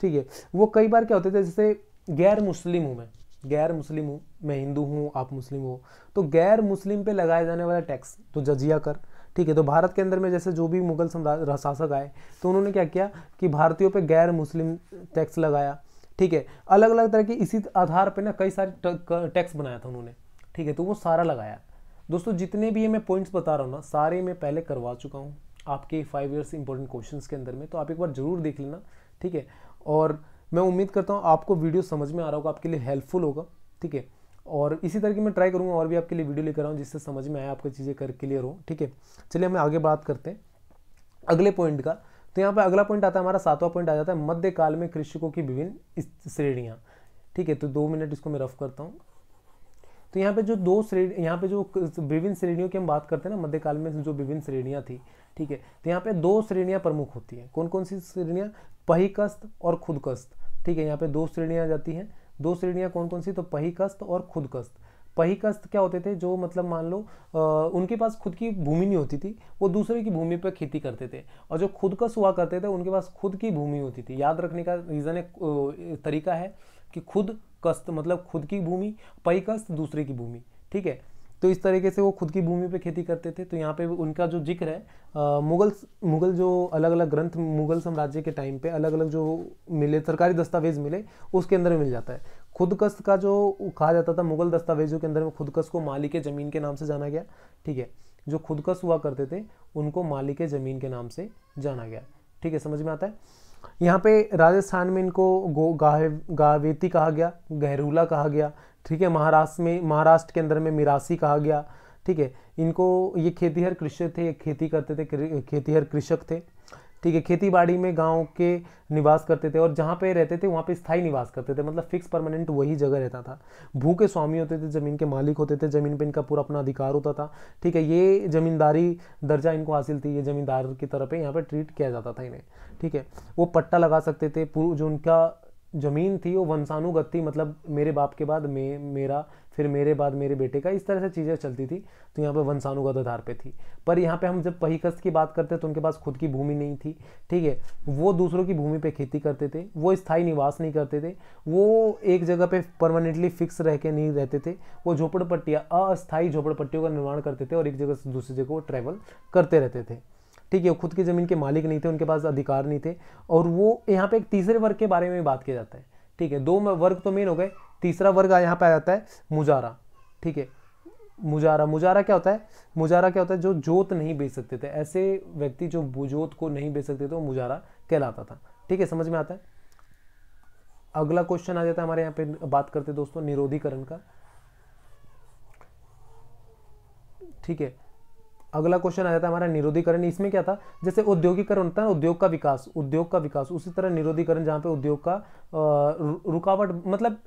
ठीक है वो कई बार क्या होते थे जैसे गैर मुस्लिम हूँ मैं गैर मुस्लिम हूँ मैं हिंदू हूँ आप मुस्लिम हो तो गैर मुस्लिम पे लगाया जाने वाला टैक्स तो जजिया कर ठीक है तो भारत के अंदर में जैसे जो भी मुगल सम्राट शासक आए तो उन्होंने क्या किया कि भारतीयों पर गैर मुस्लिम टैक्स लगाया ठीक है अलग अलग तरह के इसी आधार पर ना कई सारे टैक्स बनाया था उन्होंने ठीक है तो वो सारा लगाया दोस्तों जितने भी ये मैं पॉइंट्स बता रहा हूँ ना सारे मैं पहले करवा चुका हूँ आपके फाइव ईयर्स इंपॉर्टेंट क्वेश्चन के अंदर में तो आप एक बार ज़रूर देख लेना ठीक है और मैं उम्मीद करता हूँ आपको वीडियो समझ में आ रहा होगा आपके लिए हेल्पफुल होगा ठीक है और इसी तरह की मैं ट्राई करूँगा और भी आपके लिए वीडियो लेकर आऊँ जिससे समझ में आए आपको चीज़ें कर क्लियर हो ठीक है चलिए हम आगे बात करते हैं अगले पॉइंट का तो यहाँ पर अगला पॉइंट आता है हमारा सातवां पॉइंट आ जाता है मध्यकाल में कृषकों की विभिन्न श्रेणियाँ ठीक है तो दो मिनट इसको मैं रफ करता हूँ तो यहाँ पे जो दो श्रेणी यहाँ पे जो विभिन्न श्रेणियों की हम बात करते हैं ना मध्यकाल में जो विभिन्न श्रेणियाँ थी ठीक है तो यहाँ पे दो श्रेणियाँ प्रमुख होती हैं कौन कौन सी श्रेणियाँ पहीकस्त और खुदकस्त ठीक है यहाँ पे दो श्रेणियाँ जाती हैं दो श्रेणियाँ कौन कौन सी तो पहीकस्त और खुदकस्त पहीकस्त क्या होते थे जो मतलब मान लो आ, उनके पास खुद की भूमि नहीं होती थी वो दूसरे की भूमि पर खेती करते थे और जो खुदकस हुआ करते थे उनके पास खुद की भूमि होती थी याद रखने का रीज़न एक तरीका है कि खुद कस्त मतलब खुद की भूमि पहीकस्त दूसरे की भूमि ठीक है तो इस तरीके से वो खुद की भूमि पे खेती करते थे तो यहाँ पे उनका जो जिक्र है आ, मुगल मुगल जो अलग अलग ग्रंथ मुगल साम्राज्य के टाइम पे अलग अलग जो मिले सरकारी दस्तावेज मिले उसके अंदर मिल जाता है खुदकश का जो कहा जाता था मुगल दस्तावेजों के अंदर में खुदकश को मालिक ज़मीन के नाम से जाना गया ठीक है जो खुदकश हुआ करते थे उनको मालिक ज़मीन के नाम से जाना गया ठीक है समझ में आता है यहाँ पे राजस्थान में इनको गो गावेती कहा गया गहरूला कहा गया ठीक है महाराष्ट्र में महाराष्ट्र के अंदर में मिरासी कहा गया ठीक है इनको ये खेतीहर कृषक थे खेती करते थे खेतीहर कृषक थे ठीक है खेती बाड़ी में गाँव के निवास करते थे और जहाँ पे रहते थे वहाँ पे स्थायी निवास करते थे मतलब फिक्स परमानेंट वही जगह रहता था भू के स्वामी होते थे ज़मीन के मालिक होते थे ज़मीन पे इनका पूरा अपना अधिकार होता था ठीक है ये ज़मींदारी दर्जा इनको हासिल थी ये ज़मींदार की तरफ यहाँ पर ट्रीट किया जाता था इन्हें ठीक है वो पट्टा लगा सकते थे जो उनका ज़मीन थी वो वंशानुगत थी मतलब मेरे बाप के बाद मे मेरा फिर मेरे बाद मेरे बेटे का इस तरह से चीज़ें चलती थी तो यहाँ पे वंशानुगत आधार पे थी पर यहाँ पे हम जब पहीकस्त की बात करते तो उनके पास खुद की भूमि नहीं थी ठीक है वो दूसरों की भूमि पे खेती करते थे वो स्थायी निवास नहीं करते थे वो एक जगह पे परमानेंटली फिक्स रह के नहीं रहते थे वो झोपड़पट्टियाँ अस्थायी झोपड़पट्टियों का निर्माण करते थे और एक जगह से दूसरी जगह वो ट्रैवल करते रहते थे ठीक है खुद की ज़मीन के मालिक नहीं थे उनके पास अधिकार नहीं थे और वो यहाँ पे एक तीसरे वर्ग के बारे में बात किया जाता है ठीक है दो वर्ग तो मेन हो गए तीसरा वर्ग यहाँ पे आ जाता है मुजारा ठीक है मुजारा मुजारा क्या होता है मुजारा क्या होता है जो जोत नहीं बेच सकते थे ऐसे व्यक्ति जो जोत को नहीं बेच सकते थे वो मुजारा कहलाता था ठीक है समझ में आता है अगला क्वेश्चन आ जाता है हमारे यहाँ पे बात करते दोस्तों निरोधीकरण का ठीक है अगला क्वेश्चन आ जाता है हमारा निरोधीकरण इसमें क्या था जैसे औद्योगिकरण होता है उद्योग का विकास उद्योग का विकास उसी तरह निरोधीकरण जहाँ पे उद्योग का रुकावट मतलब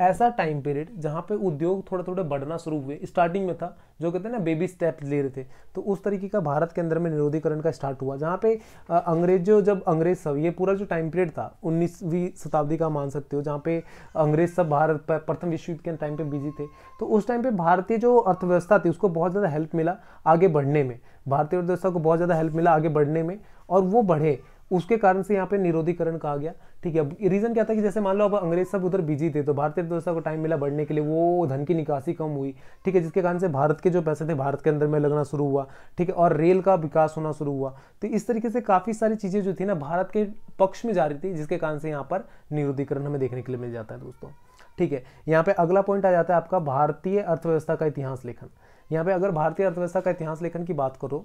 ऐसा टाइम पीरियड जहाँ पे उद्योग थोड़े थोड़े बढ़ना शुरू हुए स्टार्टिंग में था जो कहते हैं ना बेबी स्टेप ले रहे थे तो उस तरीके का भारत के अंदर में निरोधीकरण का स्टार्ट हुआ जहाँ पे अंग्रेजों जब अंग्रेज सब ये पूरा जो टाइम पीरियड था उन्नीसवीं शताब्दी का मान सकते हो जहाँ पे अंग्रेज सब भारत पर प्रथम विश्व युद्ध के टाइम पर बिजी थे तो उस टाइम पर भारतीय जो अर्थव्यवस्था थी उसको बहुत ज़्यादा हेल्प मिला आगे बढ़ने में भारतीय अर्थव्यवस्था को बहुत ज़्यादा हेल्प मिला आगे बढ़ने में और वो बढ़े उसके कारण से यहाँ पे निरोधीकरण कहा गया ठीक है रीज़न क्या था कि जैसे मान लो अब अंग्रेज सब उधर बिजी थे तो भारतीय अर्थव्यवस्था को टाइम मिला बढ़ने के लिए वो धन की निकासी कम हुई ठीक है जिसके कारण से भारत के जो पैसे थे भारत के अंदर में लगना शुरू हुआ ठीक है और रेल का विकास होना शुरू हुआ तो इस तरीके से काफ़ी सारी चीज़ें जो थी ना भारत के पक्ष में जा रही थी जिसके कारण से यहाँ पर निरोधीकरण हमें देखने के लिए मिल जाता है दोस्तों ठीक है यहाँ पे अगला पॉइंट आ जाता है आपका भारतीय अर्थव्यवस्था का इतिहास लेखन यहाँ पे अगर भारतीय अर्थव्यवस्था का इतिहास लेखन की बात करो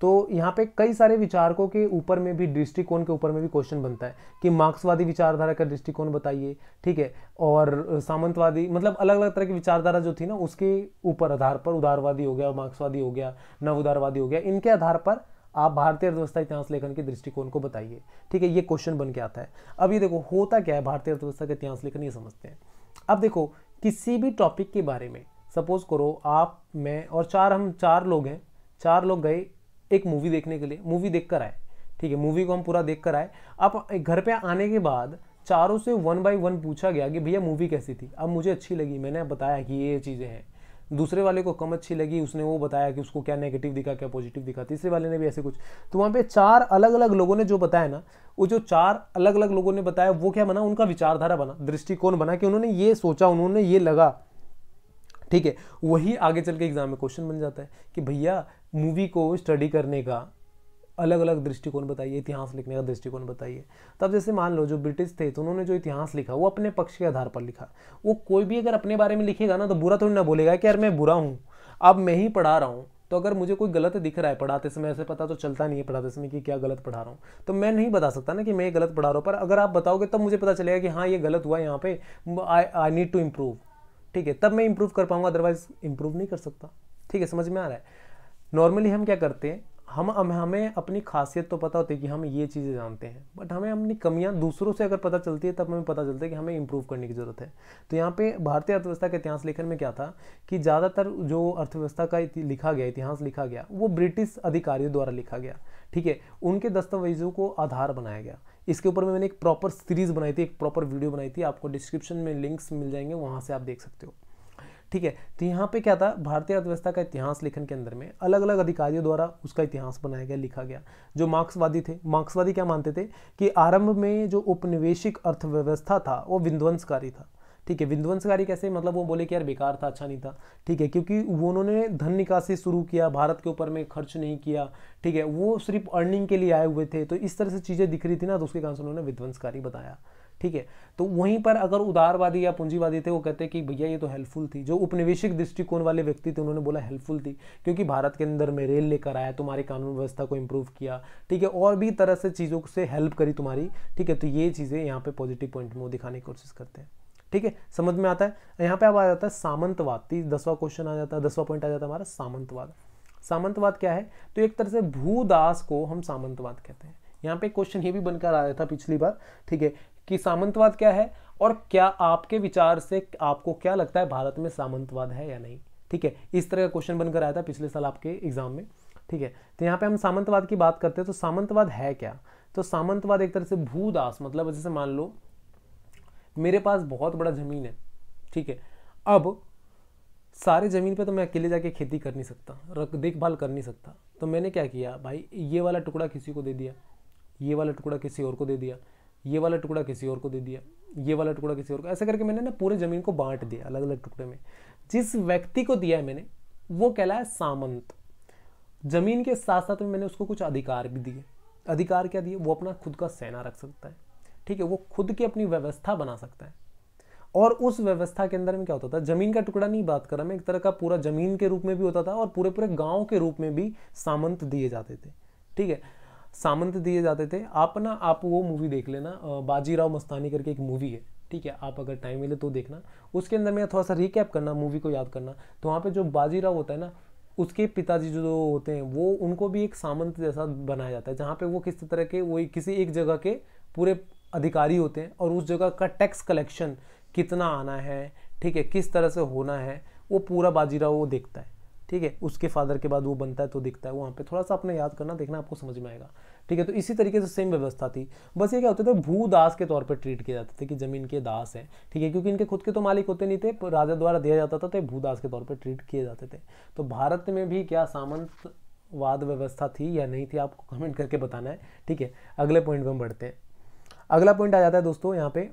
तो यहाँ पे कई सारे विचारकों के ऊपर में भी दृष्टिकोण के ऊपर में भी क्वेश्चन बनता है कि मार्क्सवादी विचारधारा का दृष्टिकोण बताइए ठीक है और सामंतवादी मतलब अलग अलग तरह की विचारधारा जो थी ना उसके ऊपर आधार पर उदारवादी हो गया मार्क्सवादी हो गया नव उदारवादी हो गया इनके आधार पर आप भारतीय अर्थव्यवस्था इतिहास लेखन के दृष्टिकोण को बताइए ठीक है ये क्वेश्चन बन के आता है अब ये देखो होता क्या है भारतीय अर्थव्यवस्था का इतिहास लेखन ये समझते हैं अब देखो किसी भी टॉपिक के बारे में सपोज करो आप मैं और चार हम चार लोग हैं चार लोग गए एक मूवी देखने के लिए मूवी देख कर आए ठीक है मूवी को हम पूरा देख कर आए अब घर पे आने के बाद चारों से वन बाई वन पूछा गया कि भैया मूवी कैसी थी अब मुझे अच्छी लगी मैंने बताया कि ये चीज़ें हैं दूसरे वाले को कम अच्छी लगी उसने वो बताया कि उसको क्या नेगेटिव दिखा क्या पॉजिटिव दिखा तीसरे वाले ने भी ऐसे कुछ तो वहाँ पे चार अलग अलग लोगों ने जो बताया ना वो जो चार अलग अलग लोगों ने बताया वो क्या बना उनका विचारधारा बना दृष्टिकोण बना कि उन्होंने ये सोचा उन्होंने ये लगा ठीक है वही आगे चल के एग्ज़ाम में क्वेश्चन बन जाता है कि भैया मूवी को स्टडी करने का अलग अलग दृष्टिकोण बताइए इतिहास लिखने का दृष्टिकोण बताइए तब तो जैसे मान लो जो ब्रिटिश थे तो उन्होंने जो इतिहास लिखा वो अपने पक्ष के आधार पर लिखा वो कोई भी अगर अपने बारे में लिखेगा ना तो बुरा थोड़ी ना बोलेगा कि यार मैं बुरा हूँ अब मैं ही पढ़ा रहा हूँ तो अगर मुझे कोई गलत दिख रहा है पढ़ाते समय ऐसे पता तो चलता नहीं है पढ़ाते समय कि क्या गलत पढ़ा रहा हूँ तो मैं नहीं बता सकता ना कि मैं गलत पढ़ा रहा हूँ पर अगर आप बताओगे तब मुझे पता चलेगा कि हाँ ये गलत हुआ यहाँ पे आई नीड टू इम्प्रूव ठीक है तब मैं इंप्रूव कर पाऊंगा अदरवाइज इंप्रूव नहीं कर सकता ठीक है समझ में आ रहा है नॉर्मली हम क्या करते हैं हम हमें अपनी खासियत तो पता होती है कि हम ये चीज़ें जानते हैं बट हमें अपनी कमियां दूसरों से अगर पता चलती है तब हमें पता चलता है कि हमें इंप्रूव करने की ज़रूरत है तो यहाँ पे भारतीय अर्थव्यवस्था के इतिहास लेखन में क्या था कि ज़्यादातर जो अर्थव्यवस्था का लिखा गया इतिहास लिखा गया वो ब्रिटिश अधिकारियों द्वारा लिखा गया ठीक है उनके दस्तावेजों को आधार बनाया गया इसके ऊपर मैंने एक प्रॉपर सीरीज़ बनाई थी एक प्रॉपर वीडियो बनाई थी आपको डिस्क्रिप्शन में लिंक्स मिल जाएंगे वहाँ से आप देख सकते हो ठीक है तो यहाँ पे क्या था भारतीय अर्थव्यवस्था का इतिहास लेखन के अंदर में अलग अलग अधिकारियों द्वारा उसका इतिहास बनाया गया लिखा गया जो मार्क्सवादी थे मार्क्सवादी क्या मानते थे कि आरंभ में जो उपनिवेशिक अर्थव्यवस्था था वो विध्वंसकारी था ठीक है विध्वंसकारी कैसे मतलब वो बोले कि यार बेकार था अच्छा नहीं था ठीक है क्योंकि वो उन्होंने धन निकासी शुरू किया भारत के ऊपर में खर्च नहीं किया ठीक है वो सिर्फ अर्निंग के लिए आए हुए थे तो इस तरह से चीज़ें दिख रही थी ना तो उसके कारण से उन्होंने विध्वंसकारी बताया ठीक है तो वहीं पर अगर उदारवादी या पूंजीवादी थे वो कहते कि भैया ये तो हेल्पफुल थी जो उपनिवेशिक दृष्टिकोण वाले व्यक्ति थे उन्होंने बोला हेल्पफुल थी क्योंकि भारत के अंदर में रेल लेकर आया तुम्हारी कानून व्यवस्था को इम्प्रूव किया ठीक है और भी तरह से चीज़ों से हेल्प करी तुम्हारी ठीक है तो ये चीज़ें यहाँ पे पॉजिटिव पॉइंट में वो दिखाने की कोशिश करते हैं ठीक है समझ में आता है यहाँ पे अब आ जाता है सामंतवाद तीस दसवा क्वेश्चन आ जाता है दसवा पॉइंट आ जाता है हमारा सामंतवाद सामंतवाद क्या है तो एक तरह से भूदास को हम सामंतवाद कहते हैं यहाँ पे क्वेश्चन ये भी बनकर आया था पिछली बार ठीक है कि सामंतवाद क्या है और क्या आपके विचार से आपको क्या लगता है भारत में सामंतवाद है या नहीं ठीक है इस तरह का क्वेश्चन बनकर आया था पिछले साल आपके एग्जाम में ठीक है तो यहाँ पे हम सामंतवाद की बात करते हैं तो सामंतवाद है क्या तो सामंतवाद एक तरह से भूदास मतलब जैसे मान लो मेरे पास बहुत बड़ा ज़मीन है ठीक है अब सारे ज़मीन पे तो मैं अकेले जाके खेती कर नहीं सकता रख देखभाल कर नहीं सकता तो मैंने क्या किया भाई ये वाला टुकड़ा किसी को दे दिया ये वाला टुकड़ा किसी और को दे दिया ये वाला टुकड़ा किसी और को दे दिया ये वाला टुकड़ा किसी और को ऐसा करके मैंने ना पूरे ज़मीन को बांट दिया अलग अलग टुकड़े में जिस व्यक्ति को दिया है मैंने वो कहला है सामंत ज़मीन के साथ साथ में मैंने उसको कुछ अधिकार भी दिए अधिकार क्या दिए वो अपना खुद का सेना रख सकता है ठीक है वो खुद की अपनी व्यवस्था बना सकता है और उस व्यवस्था के अंदर में क्या होता था जमीन का टुकड़ा नहीं बात कर रहा मैं एक तरह का पूरा जमीन के रूप में भी होता था और पूरे पूरे गांव के रूप में भी सामंत दिए जाते थे ठीक है सामंत दिए जाते थे आप ना आप वो मूवी देख लेना बाजीराव मस्तानी करके एक मूवी है ठीक है आप अगर टाइम मिले तो देखना उसके अंदर मैं थोड़ा सा रिकैप करना मूवी को याद करना तो वहाँ पे जो बाजीराव होता है ना उसके पिताजी जो होते हैं वो उनको भी एक सामंत जैसा बनाया जाता है जहाँ पे वो किसी तरह के वो किसी एक जगह के पूरे अधिकारी होते हैं और उस जगह का टैक्स कलेक्शन कितना आना है ठीक है किस तरह से होना है वो पूरा बाजीरा वो देखता है ठीक है उसके फादर के बाद वो बनता है तो दिखता है वहाँ पे थोड़ा सा अपने याद करना देखना आपको समझ में आएगा ठीक है तो इसी तरीके से सेम व्यवस्था थी बस ये क्या होते थे दास के तौर पर ट्रीट किए जाते थे कि जमीन के दास हैं ठीक है क्योंकि इनके खुद के तो मालिक होते नहीं थे राजा द्वारा दिया जाता था तो भूदास के तौर पर ट्रीट किए जाते थे तो भारत में भी क्या सामंतवाद व्यवस्था थी या नहीं थी आपको कमेंट करके बताना है ठीक है अगले पॉइंट पर हम बढ़ते हैं अगला पॉइंट आ जाता है दोस्तों यहाँ पे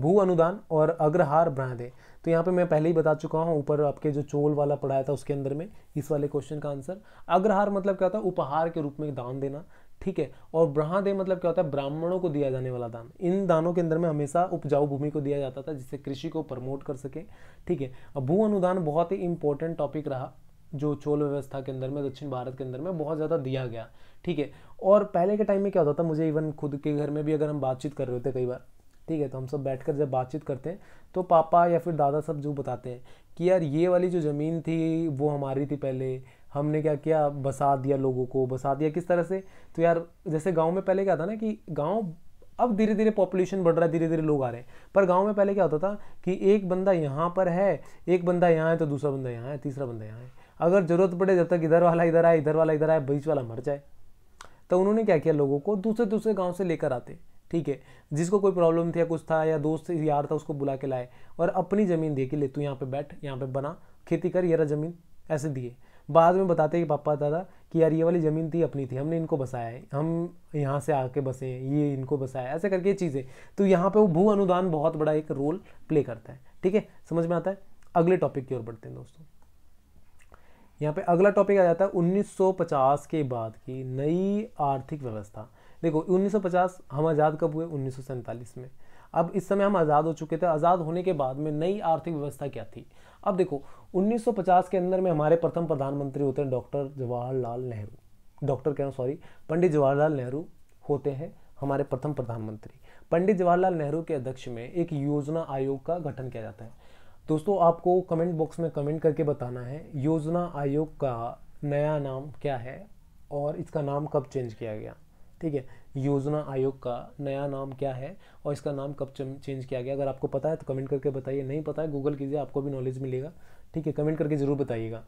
भू अनुदान और अग्रहार ब्रांडे तो यहाँ पे मैं पहले ही बता चुका हूँ ऊपर आपके जो चोल वाला पढ़ाया था उसके अंदर में इस वाले क्वेश्चन का आंसर अग्रहार मतलब क्या होता है उपहार के रूप में दान देना ठीक है और ब्रहादे मतलब क्या होता है ब्राह्मणों को दिया जाने वाला दान इन दानों के अंदर में हमेशा उपजाऊ भूमि को दिया जाता था जिससे कृषि को प्रमोट कर सके ठीक है भू अनुदान बहुत ही इंपॉर्टेंट टॉपिक रहा जो चोल व्यवस्था के अंदर में दक्षिण भारत के अंदर में बहुत ज़्यादा दिया गया ठीक है और पहले के टाइम में क्या होता था मुझे इवन खुद के घर में भी अगर हम बातचीत कर रहे होते कई बार ठीक है तो हम सब बैठ जब बातचीत करते हैं तो पापा या फिर दादा सब जो बताते हैं कि यार ये वाली जो ज़मीन थी वो हमारी थी पहले हमने क्या किया बसा दिया लोगों को बसा दिया किस तरह से तो यार जैसे गांव में पहले क्या था ना कि गांव अब धीरे धीरे पॉपुलेशन बढ़ रहा है धीरे धीरे लोग आ रहे हैं पर गांव में पहले क्या होता था कि एक बंदा यहाँ पर है एक बंदा यहाँ है तो दूसरा बंदा यहाँ है तीसरा बंदा यहाँ है अगर ज़रूरत पड़े जब तक इधर वाला इधर आए इधर वाला इधर आए बीच वाला मर जाए तो उन्होंने क्या किया लोगों को दूसरे दूसरे गाँव से लेकर आते ठीक है जिसको कोई प्रॉब्लम थी या कुछ था या दोस्त यार था उसको बुला के लाए और अपनी ज़मीन दे के ले तू यहाँ पे बैठ यहाँ पे बना खेती कर यार ज़मीन ऐसे दिए बाद में बताते कि पापा दादा कि यार ये वाली ज़मीन थी अपनी थी हमने इनको बसाया है हम यहाँ से आके बसे हैं ये इनको बसाया है ऐसे करके ये चीज़ें तो यहाँ पे वो भू अनुदान बहुत बड़ा एक रोल प्ले करता है ठीक है समझ में आता है अगले टॉपिक की ओर बढ़ते हैं दोस्तों यहाँ पे अगला टॉपिक आ जाता है 1950 के बाद की नई आर्थिक व्यवस्था देखो 1950 हम आज़ाद कब हुए उन्नीस में अब इस समय हम आज़ाद हो चुके थे आज़ाद होने के बाद में नई आर्थिक व्यवस्था क्या थी अब देखो 1950 के अंदर में हमारे प्रथम प्रधानमंत्री होते हैं डॉक्टर जवाहरलाल नेहरू डॉक्टर कह सॉरी पंडित जवाहरलाल नेहरू होते हैं हमारे प्रथम प्रधानमंत्री पंडित जवाहरलाल नेहरू के अध्यक्ष में एक योजना आयोग का गठन किया जाता है दोस्तों आपको कमेंट बॉक्स में कमेंट करके बताना है योजना आयोग का नया नाम क्या है और इसका नाम कब चेंज किया गया ठीक है योजना आयोग का नया नाम क्या है और इसका नाम कब चेंज किया गया अगर आपको पता है तो कमेंट करके बताइए नहीं पता है गूगल कीजिए आपको भी नॉलेज मिलेगा ठीक है कमेंट करके ज़रूर बताइएगा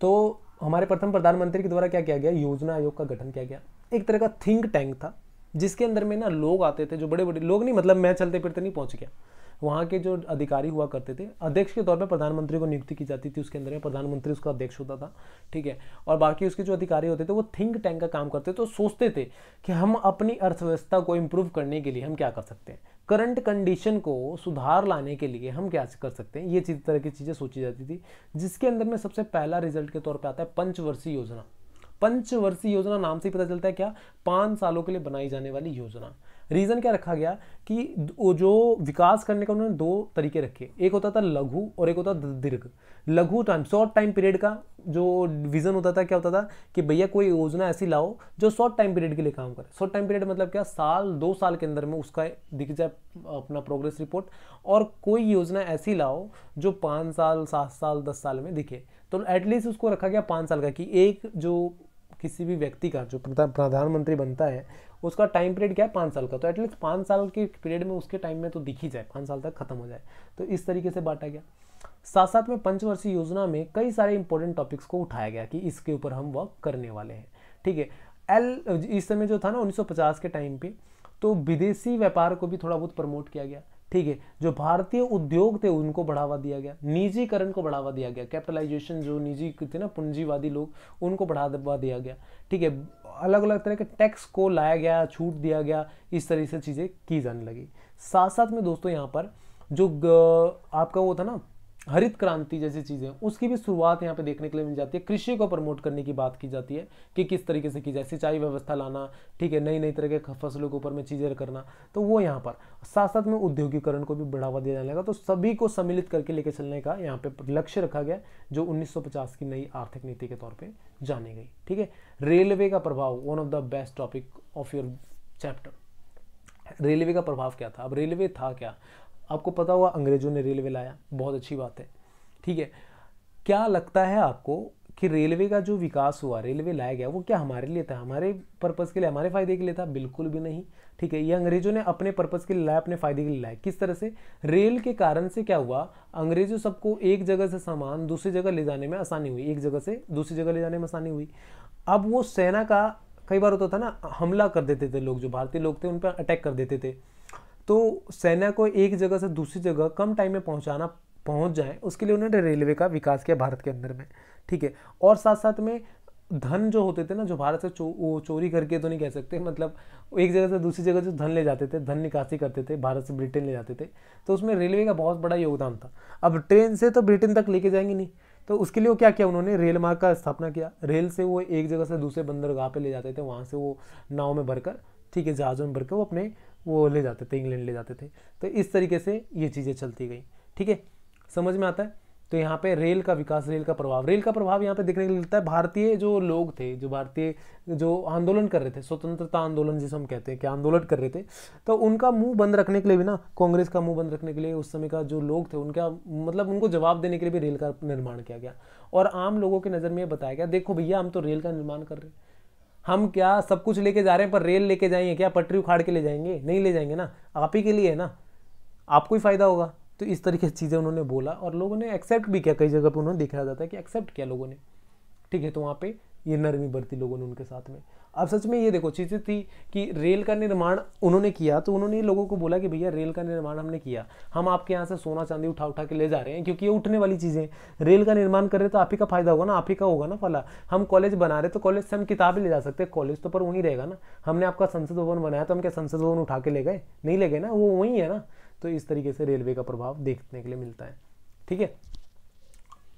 तो हमारे प्रथम प्रधानमंत्री के द्वारा क्या किया गया योजना आयोग का गठन किया गया एक तरह का थिंक टैंक था जिसके अंदर में ना लोग आते थे जो बड़े बड़े लोग नहीं मतलब मैं चलते फिरते नहीं पहुँच गया वहाँ के जो अधिकारी हुआ करते थे अध्यक्ष के तौर पर प्रधानमंत्री को नियुक्ति की जाती थी उसके अंदर में प्रधानमंत्री उसका अध्यक्ष होता था ठीक है और बाकी उसके जो अधिकारी होते थे वो थिंक टैंक का काम करते थे तो सोचते थे कि हम अपनी अर्थव्यवस्था को इम्प्रूव करने के लिए हम क्या कर सकते हैं करंट कंडीशन को सुधार लाने के लिए हम क्या कर सकते हैं ये चीज़ तरह की चीज़ें सोची जाती थी जिसके अंदर में सबसे पहला रिजल्ट के तौर पर आता है पंचवर्षीय योजना पंचवर्षीय योजना नाम से ही पता चलता है क्या पाँच सालों के लिए बनाई जाने वाली योजना रीज़न क्या रखा गया कि वो जो विकास करने का उन्होंने दो तरीके रखे एक होता था लघु और एक होता था दीर्घ लघु टाइम शॉर्ट टाइम पीरियड का जो विज़न होता था क्या होता था कि भैया कोई योजना ऐसी लाओ जो शॉर्ट टाइम पीरियड के लिए काम करे शॉर्ट टाइम पीरियड मतलब क्या साल दो साल के अंदर में उसका दिख जाए अपना प्रोग्रेस रिपोर्ट और कोई योजना ऐसी लाओ जो पाँच साल सात साल दस साल में दिखे तो एटलीस्ट उसको रखा गया पाँच साल का कि एक जो किसी भी व्यक्ति का जो प्रधानमंत्री बनता है उसका टाइम पीरियड क्या है पाँच साल का तो एटलीस्ट पाँच साल के पीरियड में उसके टाइम में तो दिख ही जाए पाँच साल तक खत्म हो जाए तो इस तरीके से बांटा गया साथ साथ में पंचवर्षीय योजना में कई सारे इंपॉर्टेंट टॉपिक्स को उठाया गया कि इसके ऊपर हम वर्क करने वाले हैं ठीक है एल इस समय जो था ना 1950 के टाइम पे तो विदेशी व्यापार को भी थोड़ा बहुत प्रमोट किया गया ठीक है जो भारतीय उद्योग थे उनको बढ़ावा दिया गया निजीकरण को बढ़ावा दिया गया कैपिटलाइजेशन जो निजी थे ना पूंजीवादी लोग उनको बढ़ावा दिया गया ठीक है अलग अलग तरह के टैक्स को लाया गया छूट दिया गया इस तरह से चीज़ें की जाने लगी साथ साथ में दोस्तों यहाँ पर जो आपका वो था ना हरित क्रांति जैसी चीज़ें उसकी भी शुरुआत यहाँ पे देखने के लिए मिल जाती है कृषि को प्रमोट करने की बात की जाती है कि किस तरीके से की जाए सिंचाई व्यवस्था लाना ठीक है नई नई तरह के फसलों के ऊपर में चीज़ें करना तो वो यहाँ पर साथ साथ में उद्योगीकरण को भी बढ़ावा दिया जाने लगा तो सभी को सम्मिलित करके लेके चलने का यहाँ पर लक्ष्य रखा गया जो उन्नीस की नई आर्थिक नीति के तौर पर जानी गई ठीक है रेलवे का प्रभाव one of the best topic of your chapter railway का प्रभाव क्या था अब रेलवे था क्या आपको पता होगा अंग्रेजों ने रेलवे लाया बहुत अच्छी बात है ठीक है क्या लगता है आपको कि रेलवे का जो विकास हुआ रेलवे लाया गया वो क्या हमारे लिए था हमारे पर्पज़ के लिए हमारे फ़ायदे के लिए था बिल्कुल भी नहीं ठीक है ये अंग्रेजों ने अपने पर्पज़ के लिए लाया अपने फ़ायदे के लिए लाया किस तरह से रेल के कारण से क्या हुआ अंग्रेजों सबको एक जगह से सामान दूसरी जगह ले जाने में आसानी हुई एक जगह से दूसरी जगह ले जाने में आसानी हुई अब वो सेना का कई बार होता था ना हमला कर देते थे लोग जो भारतीय लोग थे उन पर अटैक कर देते थे तो सेना को एक जगह से दूसरी जगह कम टाइम में पहुंचाना पहुंच जाए उसके लिए उन्होंने रेलवे का विकास किया भारत के अंदर में ठीक है और साथ साथ में धन जो होते थे ना जो भारत से चो, वो चोरी करके तो नहीं कह सकते मतलब एक जगह से दूसरी जगह जो धन ले जाते थे धन निकासी करते थे भारत से ब्रिटेन ले जाते थे तो उसमें रेलवे का बहुत बड़ा योगदान था अब ट्रेन से तो ब्रिटेन तक लेके जाएंगे नहीं तो उसके लिए वो क्या किया उन्होंने रेल मार्ग का स्थापना किया रेल से वो एक जगह से दूसरे बंदरगाह पे ले जाते थे वहाँ से वो नाव में भरकर ठीक है जहाज़ों में भरकर वो अपने वो ले जाते थे इंग्लैंड ले जाते थे तो इस तरीके से ये चीज़ें चलती गई ठीक है समझ में आता है तो यहाँ पे रेल का विकास रेल का प्रभाव रेल का प्रभाव यहाँ पे देखने को मिलता है भारतीय जो लोग थे जो भारतीय जो आंदोलन कर रहे थे स्वतंत्रता आंदोलन जिसे हम कहते हैं कि आंदोलन कर रहे थे तो उनका मुंह बंद रखने के लिए भी ना कांग्रेस का मुंह बंद रखने के लिए उस समय का जो लोग थे उनका मतलब उनको जवाब देने के लिए भी रेल का निर्माण किया गया और आम लोगों की नज़र में ये बताया गया देखो भैया हम तो रेल का निर्माण कर रहे हैं हम क्या सब कुछ लेके जा रहे हैं पर रेल लेके जाएंगे क्या पटरी उखाड़ के ले जाएंगे नहीं ले जाएंगे ना आप ही के लिए है ना आपको ही फ़ायदा होगा तो इस तरीके की चीज़ें उन्होंने बोला और लोगों ने एक्सेप्ट भी किया कई जगह पर उन्होंने देखा जाता है कि एक्सेप्ट किया लोगों ने ठीक है तो वहाँ पर ये नरमी बरती लोगों ने उनके साथ में अब सच में ये देखो चीज़ें थी कि रेल का निर्माण उन्होंने किया तो उन्होंने लोगों को बोला कि भैया रेल का निर्माण हमने किया हम आपके यहाँ से सोना चांदी उठा उठा के ले जा रहे हैं क्योंकि ये उठने वाली चीज़ें रेल का निर्माण कर रहे तो आप ही का फायदा होगा ना आप ही का होगा ना फला हम कॉलेज बना रहे तो कॉलेज से हम किताब ले जा सकते हैं कॉलेज तो पर वहीं रहेगा ना हमने आपका संसद भवन बनाया तो हम क्या संसद भवन उठा के ले गए नहीं ले गए ना वो वहीं है ना तो इस तरीके से रेलवे का प्रभाव देखने के लिए मिलता है ठीक है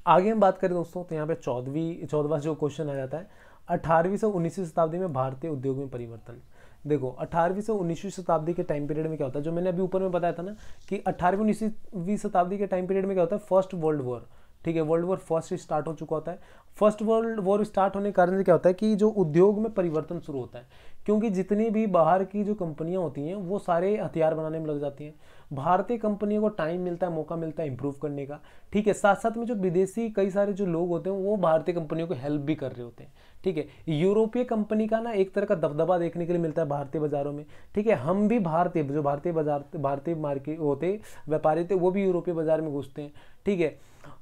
आगे हम बात करें दोस्तों तो यहाँ पे चौदहवीं चौदवा जो क्वेश्चन आ जाता है अठारहवीं से उन्नीसवीं शताब्दी में भारतीय उद्योग में परिवर्तन देखो अठारहवीं से उन्नीसवीं शताब्दी के टाइम पीरियड में क्या होता है जो मैंने अभी ऊपर में बताया था ना कि अठारहवीं उन्नीसवीं शताब्दी के टाइम पीरियड में क्या होता है फर्स्ट वर्ल्ड वॉर ठीक है वर्ल्ड वॉर फर्स्ट स्टार्ट हो चुका होता है फर्स्ट वर्ल्ड वॉर स्टार्ट होने के कारण क्या होता है कि जो उद्योग में परिवर्तन शुरू होता है क्योंकि जितनी भी बाहर की जो कंपनियाँ होती हैं वो सारे हथियार बनाने में लग जाती हैं भारतीय कंपनियों को टाइम मिलता है मौका मिलता है इंप्रूव करने का ठीक है साथ साथ में जो विदेशी कई सारे जो लोग होते हैं वो भारतीय कंपनियों को हेल्प भी कर रहे होते हैं ठीक है यूरोपीय कंपनी का ना एक तरह का दबदबा देखने के लिए मिलता है भारतीय बाजारों में ठीक है हम भी भारतीय जो भारतीय बाजार भारतीय मार्केट होते व्यापारी थे वो भी यूरोपीय बाजार में घुसते हैं ठीक है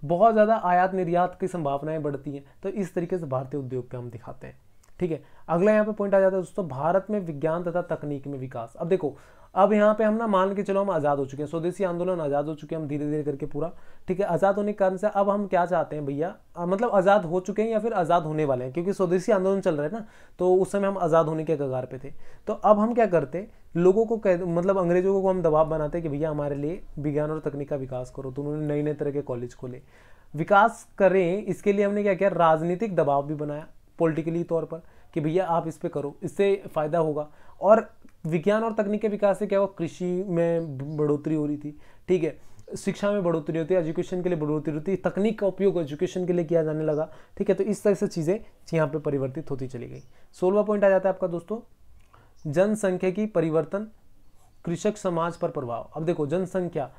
बहुत ज़्यादा आयात निर्यात की संभावनाएं बढ़ती हैं तो इस तरीके से भारतीय उद्योग पर हम दिखाते हैं ठीक है अगला यहाँ पे पॉइंट आ जाता है दोस्तों भारत में विज्ञान तथा तकनीक में विकास अब देखो अब यहाँ पे हम ना मान के चलो हम आज़ाद हो चुके हैं स्वदेशी आंदोलन आज़ाद हो चुके हैं हम धीरे धीरे करके पूरा ठीक है आज़ाद होने के कारण से अब हम क्या चाहते हैं भैया मतलब आज़ाद हो चुके हैं या फिर आज़ाद होने वाले हैं क्योंकि स्वदेशी आंदोलन चल रहा है ना तो उस समय हम आज़ाद होने के कगार पे थे तो अब हम क्या करते लोगों को कह मतलब अंग्रेजों को हम दबाव बनाते कि भैया हमारे लिए विज्ञान और तकनीक का विकास करो तो उन्होंने नए नए तरह के कॉलेज खोले विकास करें इसके लिए हमने क्या किया राजनीतिक दबाव भी बनाया पॉलिटिकली तौर पर कि भैया आप इस पर करो इससे फ़ायदा होगा और विज्ञान और तकनीक के विकास से क्या हुआ कृषि में बढ़ोतरी हो रही थी ठीक है शिक्षा में बढ़ोतरी होती है एजुकेशन के लिए बढ़ोतरी होती है तकनीक का उपयोग एजुकेशन के लिए किया जाने लगा ठीक है तो इस तरह से चीज़ें यहाँ पे परिवर्तित होती चली गई सोलवा पॉइंट आ जाता है आपका दोस्तों जनसंख्या की परिवर्तन कृषक समाज पर प्रभाव अब देखो जनसंख्या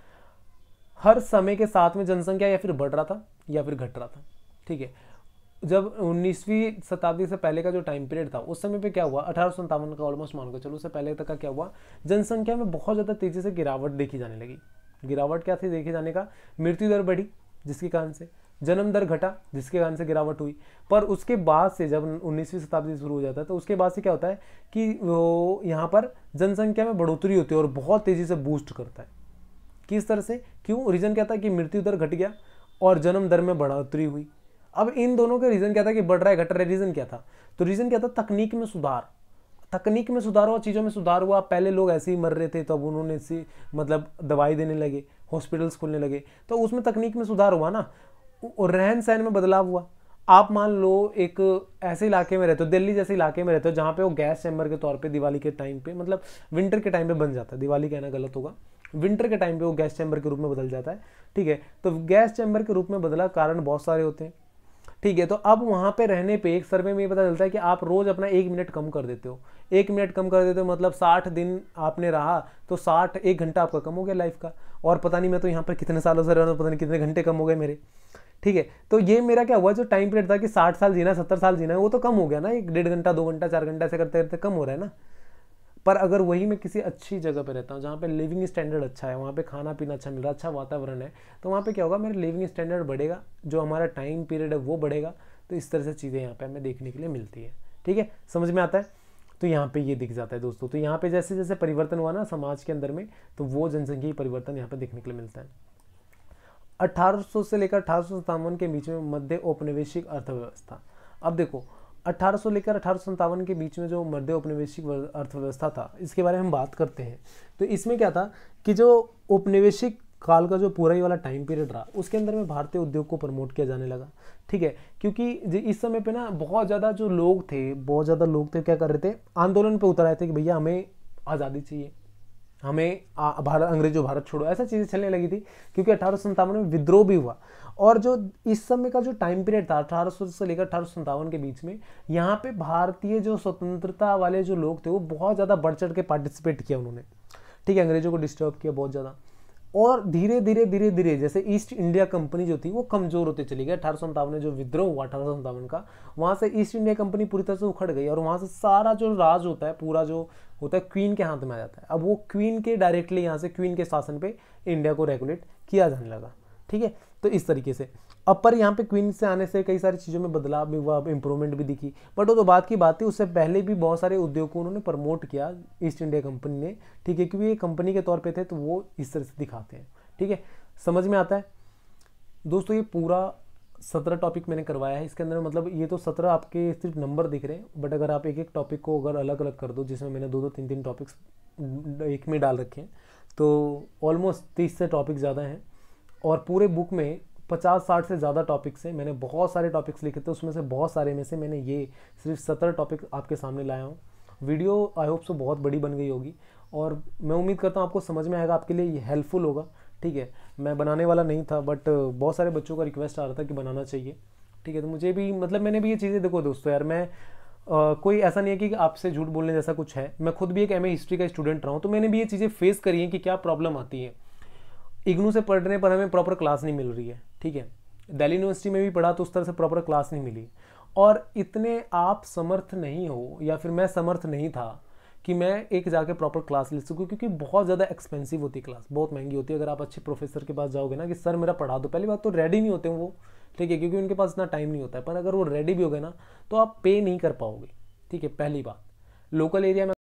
हर समय के साथ में जनसंख्या या फिर बढ़ रहा था या फिर घट रहा था ठीक है जब 19वीं शताब्दी से पहले का जो टाइम पीरियड था उस समय पे क्या हुआ अठारह का ऑलमोस्ट मान के चलो उससे पहले तक का क्या हुआ जनसंख्या में बहुत ज़्यादा तेज़ी से गिरावट देखी जाने लगी गिरावट क्या थी देखे जाने का मृत्यु दर बढ़ी जिसके कारण से जन्म दर घटा जिसके कारण से गिरावट हुई पर उसके बाद से जब 19वीं शताब्दी शुरू हो जाता है तो उसके बाद से क्या होता है कि वो यहाँ पर जनसंख्या में बढ़ोतरी होती है और बहुत तेज़ी से बूस्ट करता है किस तरह से क्यों रीज़न क्या था कि मृत्यु दर घट गया और जन्म दर में बढ़ोतरी हुई अब इन दोनों का रीज़न क्या था कि बढ़ रहा है घट रहा है रीज़न क्या था तो रीज़न क्या था तकनीक में सुधार तकनीक में सुधार हुआ चीज़ों में सुधार हुआ पहले लोग ऐसे ही मर रहे थे तो अब उन्होंने इसी मतलब दवाई देने लगे हॉस्पिटल्स खोलने लगे तो उसमें तकनीक में सुधार हुआ ना और रहन सहन में बदलाव हुआ आप मान लो एक ऐसे इलाके में रहते हो दिल्ली जैसे इलाके में रहते हो जहाँ पे वो गैस चैम्बर के तौर पे दिवाली के टाइम पे मतलब विंटर के टाइम पे बन जाता है दिवाली कहना गलत होगा विंटर के टाइम पे वो गैस चैम्बर के रूप में बदल जाता है ठीक है तो गैस चैम्बर के रूप में बदला कारण बहुत सारे होते हैं ठीक है तो अब वहाँ पे रहने पे एक सर्वे में ये पता चलता है कि आप रोज़ अपना एक मिनट कम कर देते हो एक मिनट कम कर देते हो मतलब साठ दिन आपने रहा तो साठ एक घंटा आपका कम हो गया लाइफ का और पता नहीं मैं तो यहाँ पर कितने सालों से रह रहा हूँ पता नहीं कितने घंटे कम हो गए मेरे ठीक है तो ये मेरा क्या हुआ जो टाइम पीरियड था कि साठ साल जीना सत्तर साल जीना है वो तो कम हो गया ना एक डेढ़ घंटा दो घंटा चार घंटा ऐसे करते करते कम हो रहा है ना पर अगर वही मैं किसी अच्छी जगह पर रहता हूँ जहाँ पर लिविंग स्टैंडर्ड अच्छा है वहाँ पे खाना पीना अच्छा मिल रहा है अच्छा वातावरण है तो वहाँ पर क्या होगा मेरा लिविंग स्टैंडर्ड बढ़ेगा जो हमारा टाइम पीरियड है वो बढ़ेगा तो इस तरह से चीज़ें यहाँ पर हमें देखने के लिए मिलती है ठीक है समझ में आता है तो यहाँ पे ये दिख जाता है दोस्तों तो यहाँ पे जैसे जैसे परिवर्तन हुआ ना समाज के अंदर में तो वो जनसंख्या परिवर्तन यहाँ पे देखने के लिए मिलता है 1800 से लेकर अठारह के बीच में मध्य औपनिवेशिक अर्थव्यवस्था अब देखो 1800 लेकर अठारह के बीच में जो मध्य औपनिवेशिक अर्थव्यवस्था था इसके बारे में हम बात करते हैं तो इसमें क्या था कि जो औपनिवेशिक काल का जो पूरा ही वाला टाइम पीरियड रहा उसके अंदर में भारतीय उद्योग को प्रमोट किया जाने लगा ठीक है क्योंकि इस समय पे ना बहुत ज़्यादा जो लोग थे बहुत ज़्यादा लोग थे तो क्या कर रहे थे आंदोलन पर उतर आए थे कि भैया हमें आज़ादी चाहिए हमें भारत अंग्रेजों भारत छोड़ो ऐसा चीज़ें चलने लगी थी क्योंकि अठारह में विद्रोह भी हुआ और जो इस समय का जो टाइम पीरियड था अठारह से लेकर अठारह के बीच में यहाँ पे भारतीय जो स्वतंत्रता वाले जो लोग थे वो बहुत ज़्यादा बढ़ चढ़ के पार्टिसिपेट किया उन्होंने ठीक है अंग्रेजों को डिस्टर्ब किया बहुत ज़्यादा और धीरे धीरे धीरे धीरे जैसे ईस्ट इंडिया कंपनी जो थी वो कमज़ोर होती चली गई अठारह सौ में जो विद्रोह हुआ अठारह सौ का वहाँ से ईस्ट इंडिया कंपनी पूरी तरह से उखड़ गई और वहाँ से सारा जो राज होता है पूरा जो होता है क्वीन के हाथ में आ जाता है अब वो क्वीन के डायरेक्टली यहाँ से क्वीन के शासन पे इंडिया को रेगुलेट किया जाने लगा ठीक है तो इस तरीके से अपर यहाँ पे क्वीन से आने से कई सारी चीज़ों में बदलाव भी हुआ इंप्रूवमेंट भी दिखी बट वो तो बात की बात थी उससे पहले भी बहुत सारे उद्योग को उन्होंने प्रमोट किया ईस्ट इंडिया कंपनी ने ठीक है क्योंकि ये कंपनी के तौर पे थे तो वो इस तरह से दिखाते हैं ठीक है समझ में आता है दोस्तों ये पूरा सत्रह टॉपिक मैंने करवाया है इसके अंदर मतलब ये तो सत्रह आपके सिर्फ नंबर दिख रहे हैं बट अगर आप एक एक टॉपिक को अगर अलग अलग कर दो जिसमें मैंने दो दो तीन तीन टॉपिक्स एक में डाल रखे हैं तो ऑलमोस्ट तीस से टॉपिक ज़्यादा हैं और पूरे बुक में पचास साठ से ज़्यादा टॉपिक्स हैं मैंने बहुत सारे टॉपिक्स लिखे थे उसमें से बहुत सारे में से मैंने ये सिर्फ सत्रह टॉपिक आपके सामने लाया हूँ वीडियो आई होप सो बहुत बड़ी बन गई होगी और मैं उम्मीद करता हूँ आपको समझ में आएगा आपके लिए ये हेल्पफुल होगा ठीक है मैं बनाने वाला नहीं था बट बहुत सारे बच्चों का रिक्वेस्ट आ रहा था कि बनाना चाहिए ठीक है तो मुझे भी मतलब मैंने भी ये चीज़ें देखो दोस्तों यार मैं आ, कोई ऐसा नहीं है कि आपसे झूठ बोलने जैसा कुछ है मैं खुद भी एक एम हिस्ट्री का स्टूडेंट रहा हूँ तो मैंने भी ये चीज़ें फेस करी हैं कि क्या प्रॉब्लम आती है इग्नू से पढ़ने पर हमें प्रॉपर क्लास नहीं मिल रही है ठीक है दिल्ली यूनिवर्सिटी में भी पढ़ा तो उस तरह से प्रॉपर क्लास नहीं मिली और इतने आप समर्थ नहीं हो या फिर मैं समर्थ नहीं था कि मैं एक जाके प्रॉपर क्लास ले सकूँ क्योंकि बहुत ज़्यादा एक्सपेंसिव होती है क्लास बहुत महंगी होती है अगर आप अच्छे प्रोफेसर के पास जाओगे ना कि सर मेरा पढ़ा दो पहली बात तो रेडी नहीं होते हैं वो ठीक है क्योंकि उनके पास इतना टाइम नहीं होता है पर अगर वो रेडी भी हो गए ना तो आप पे नहीं कर पाओगे ठीक है पहली बात लोकल एरिया में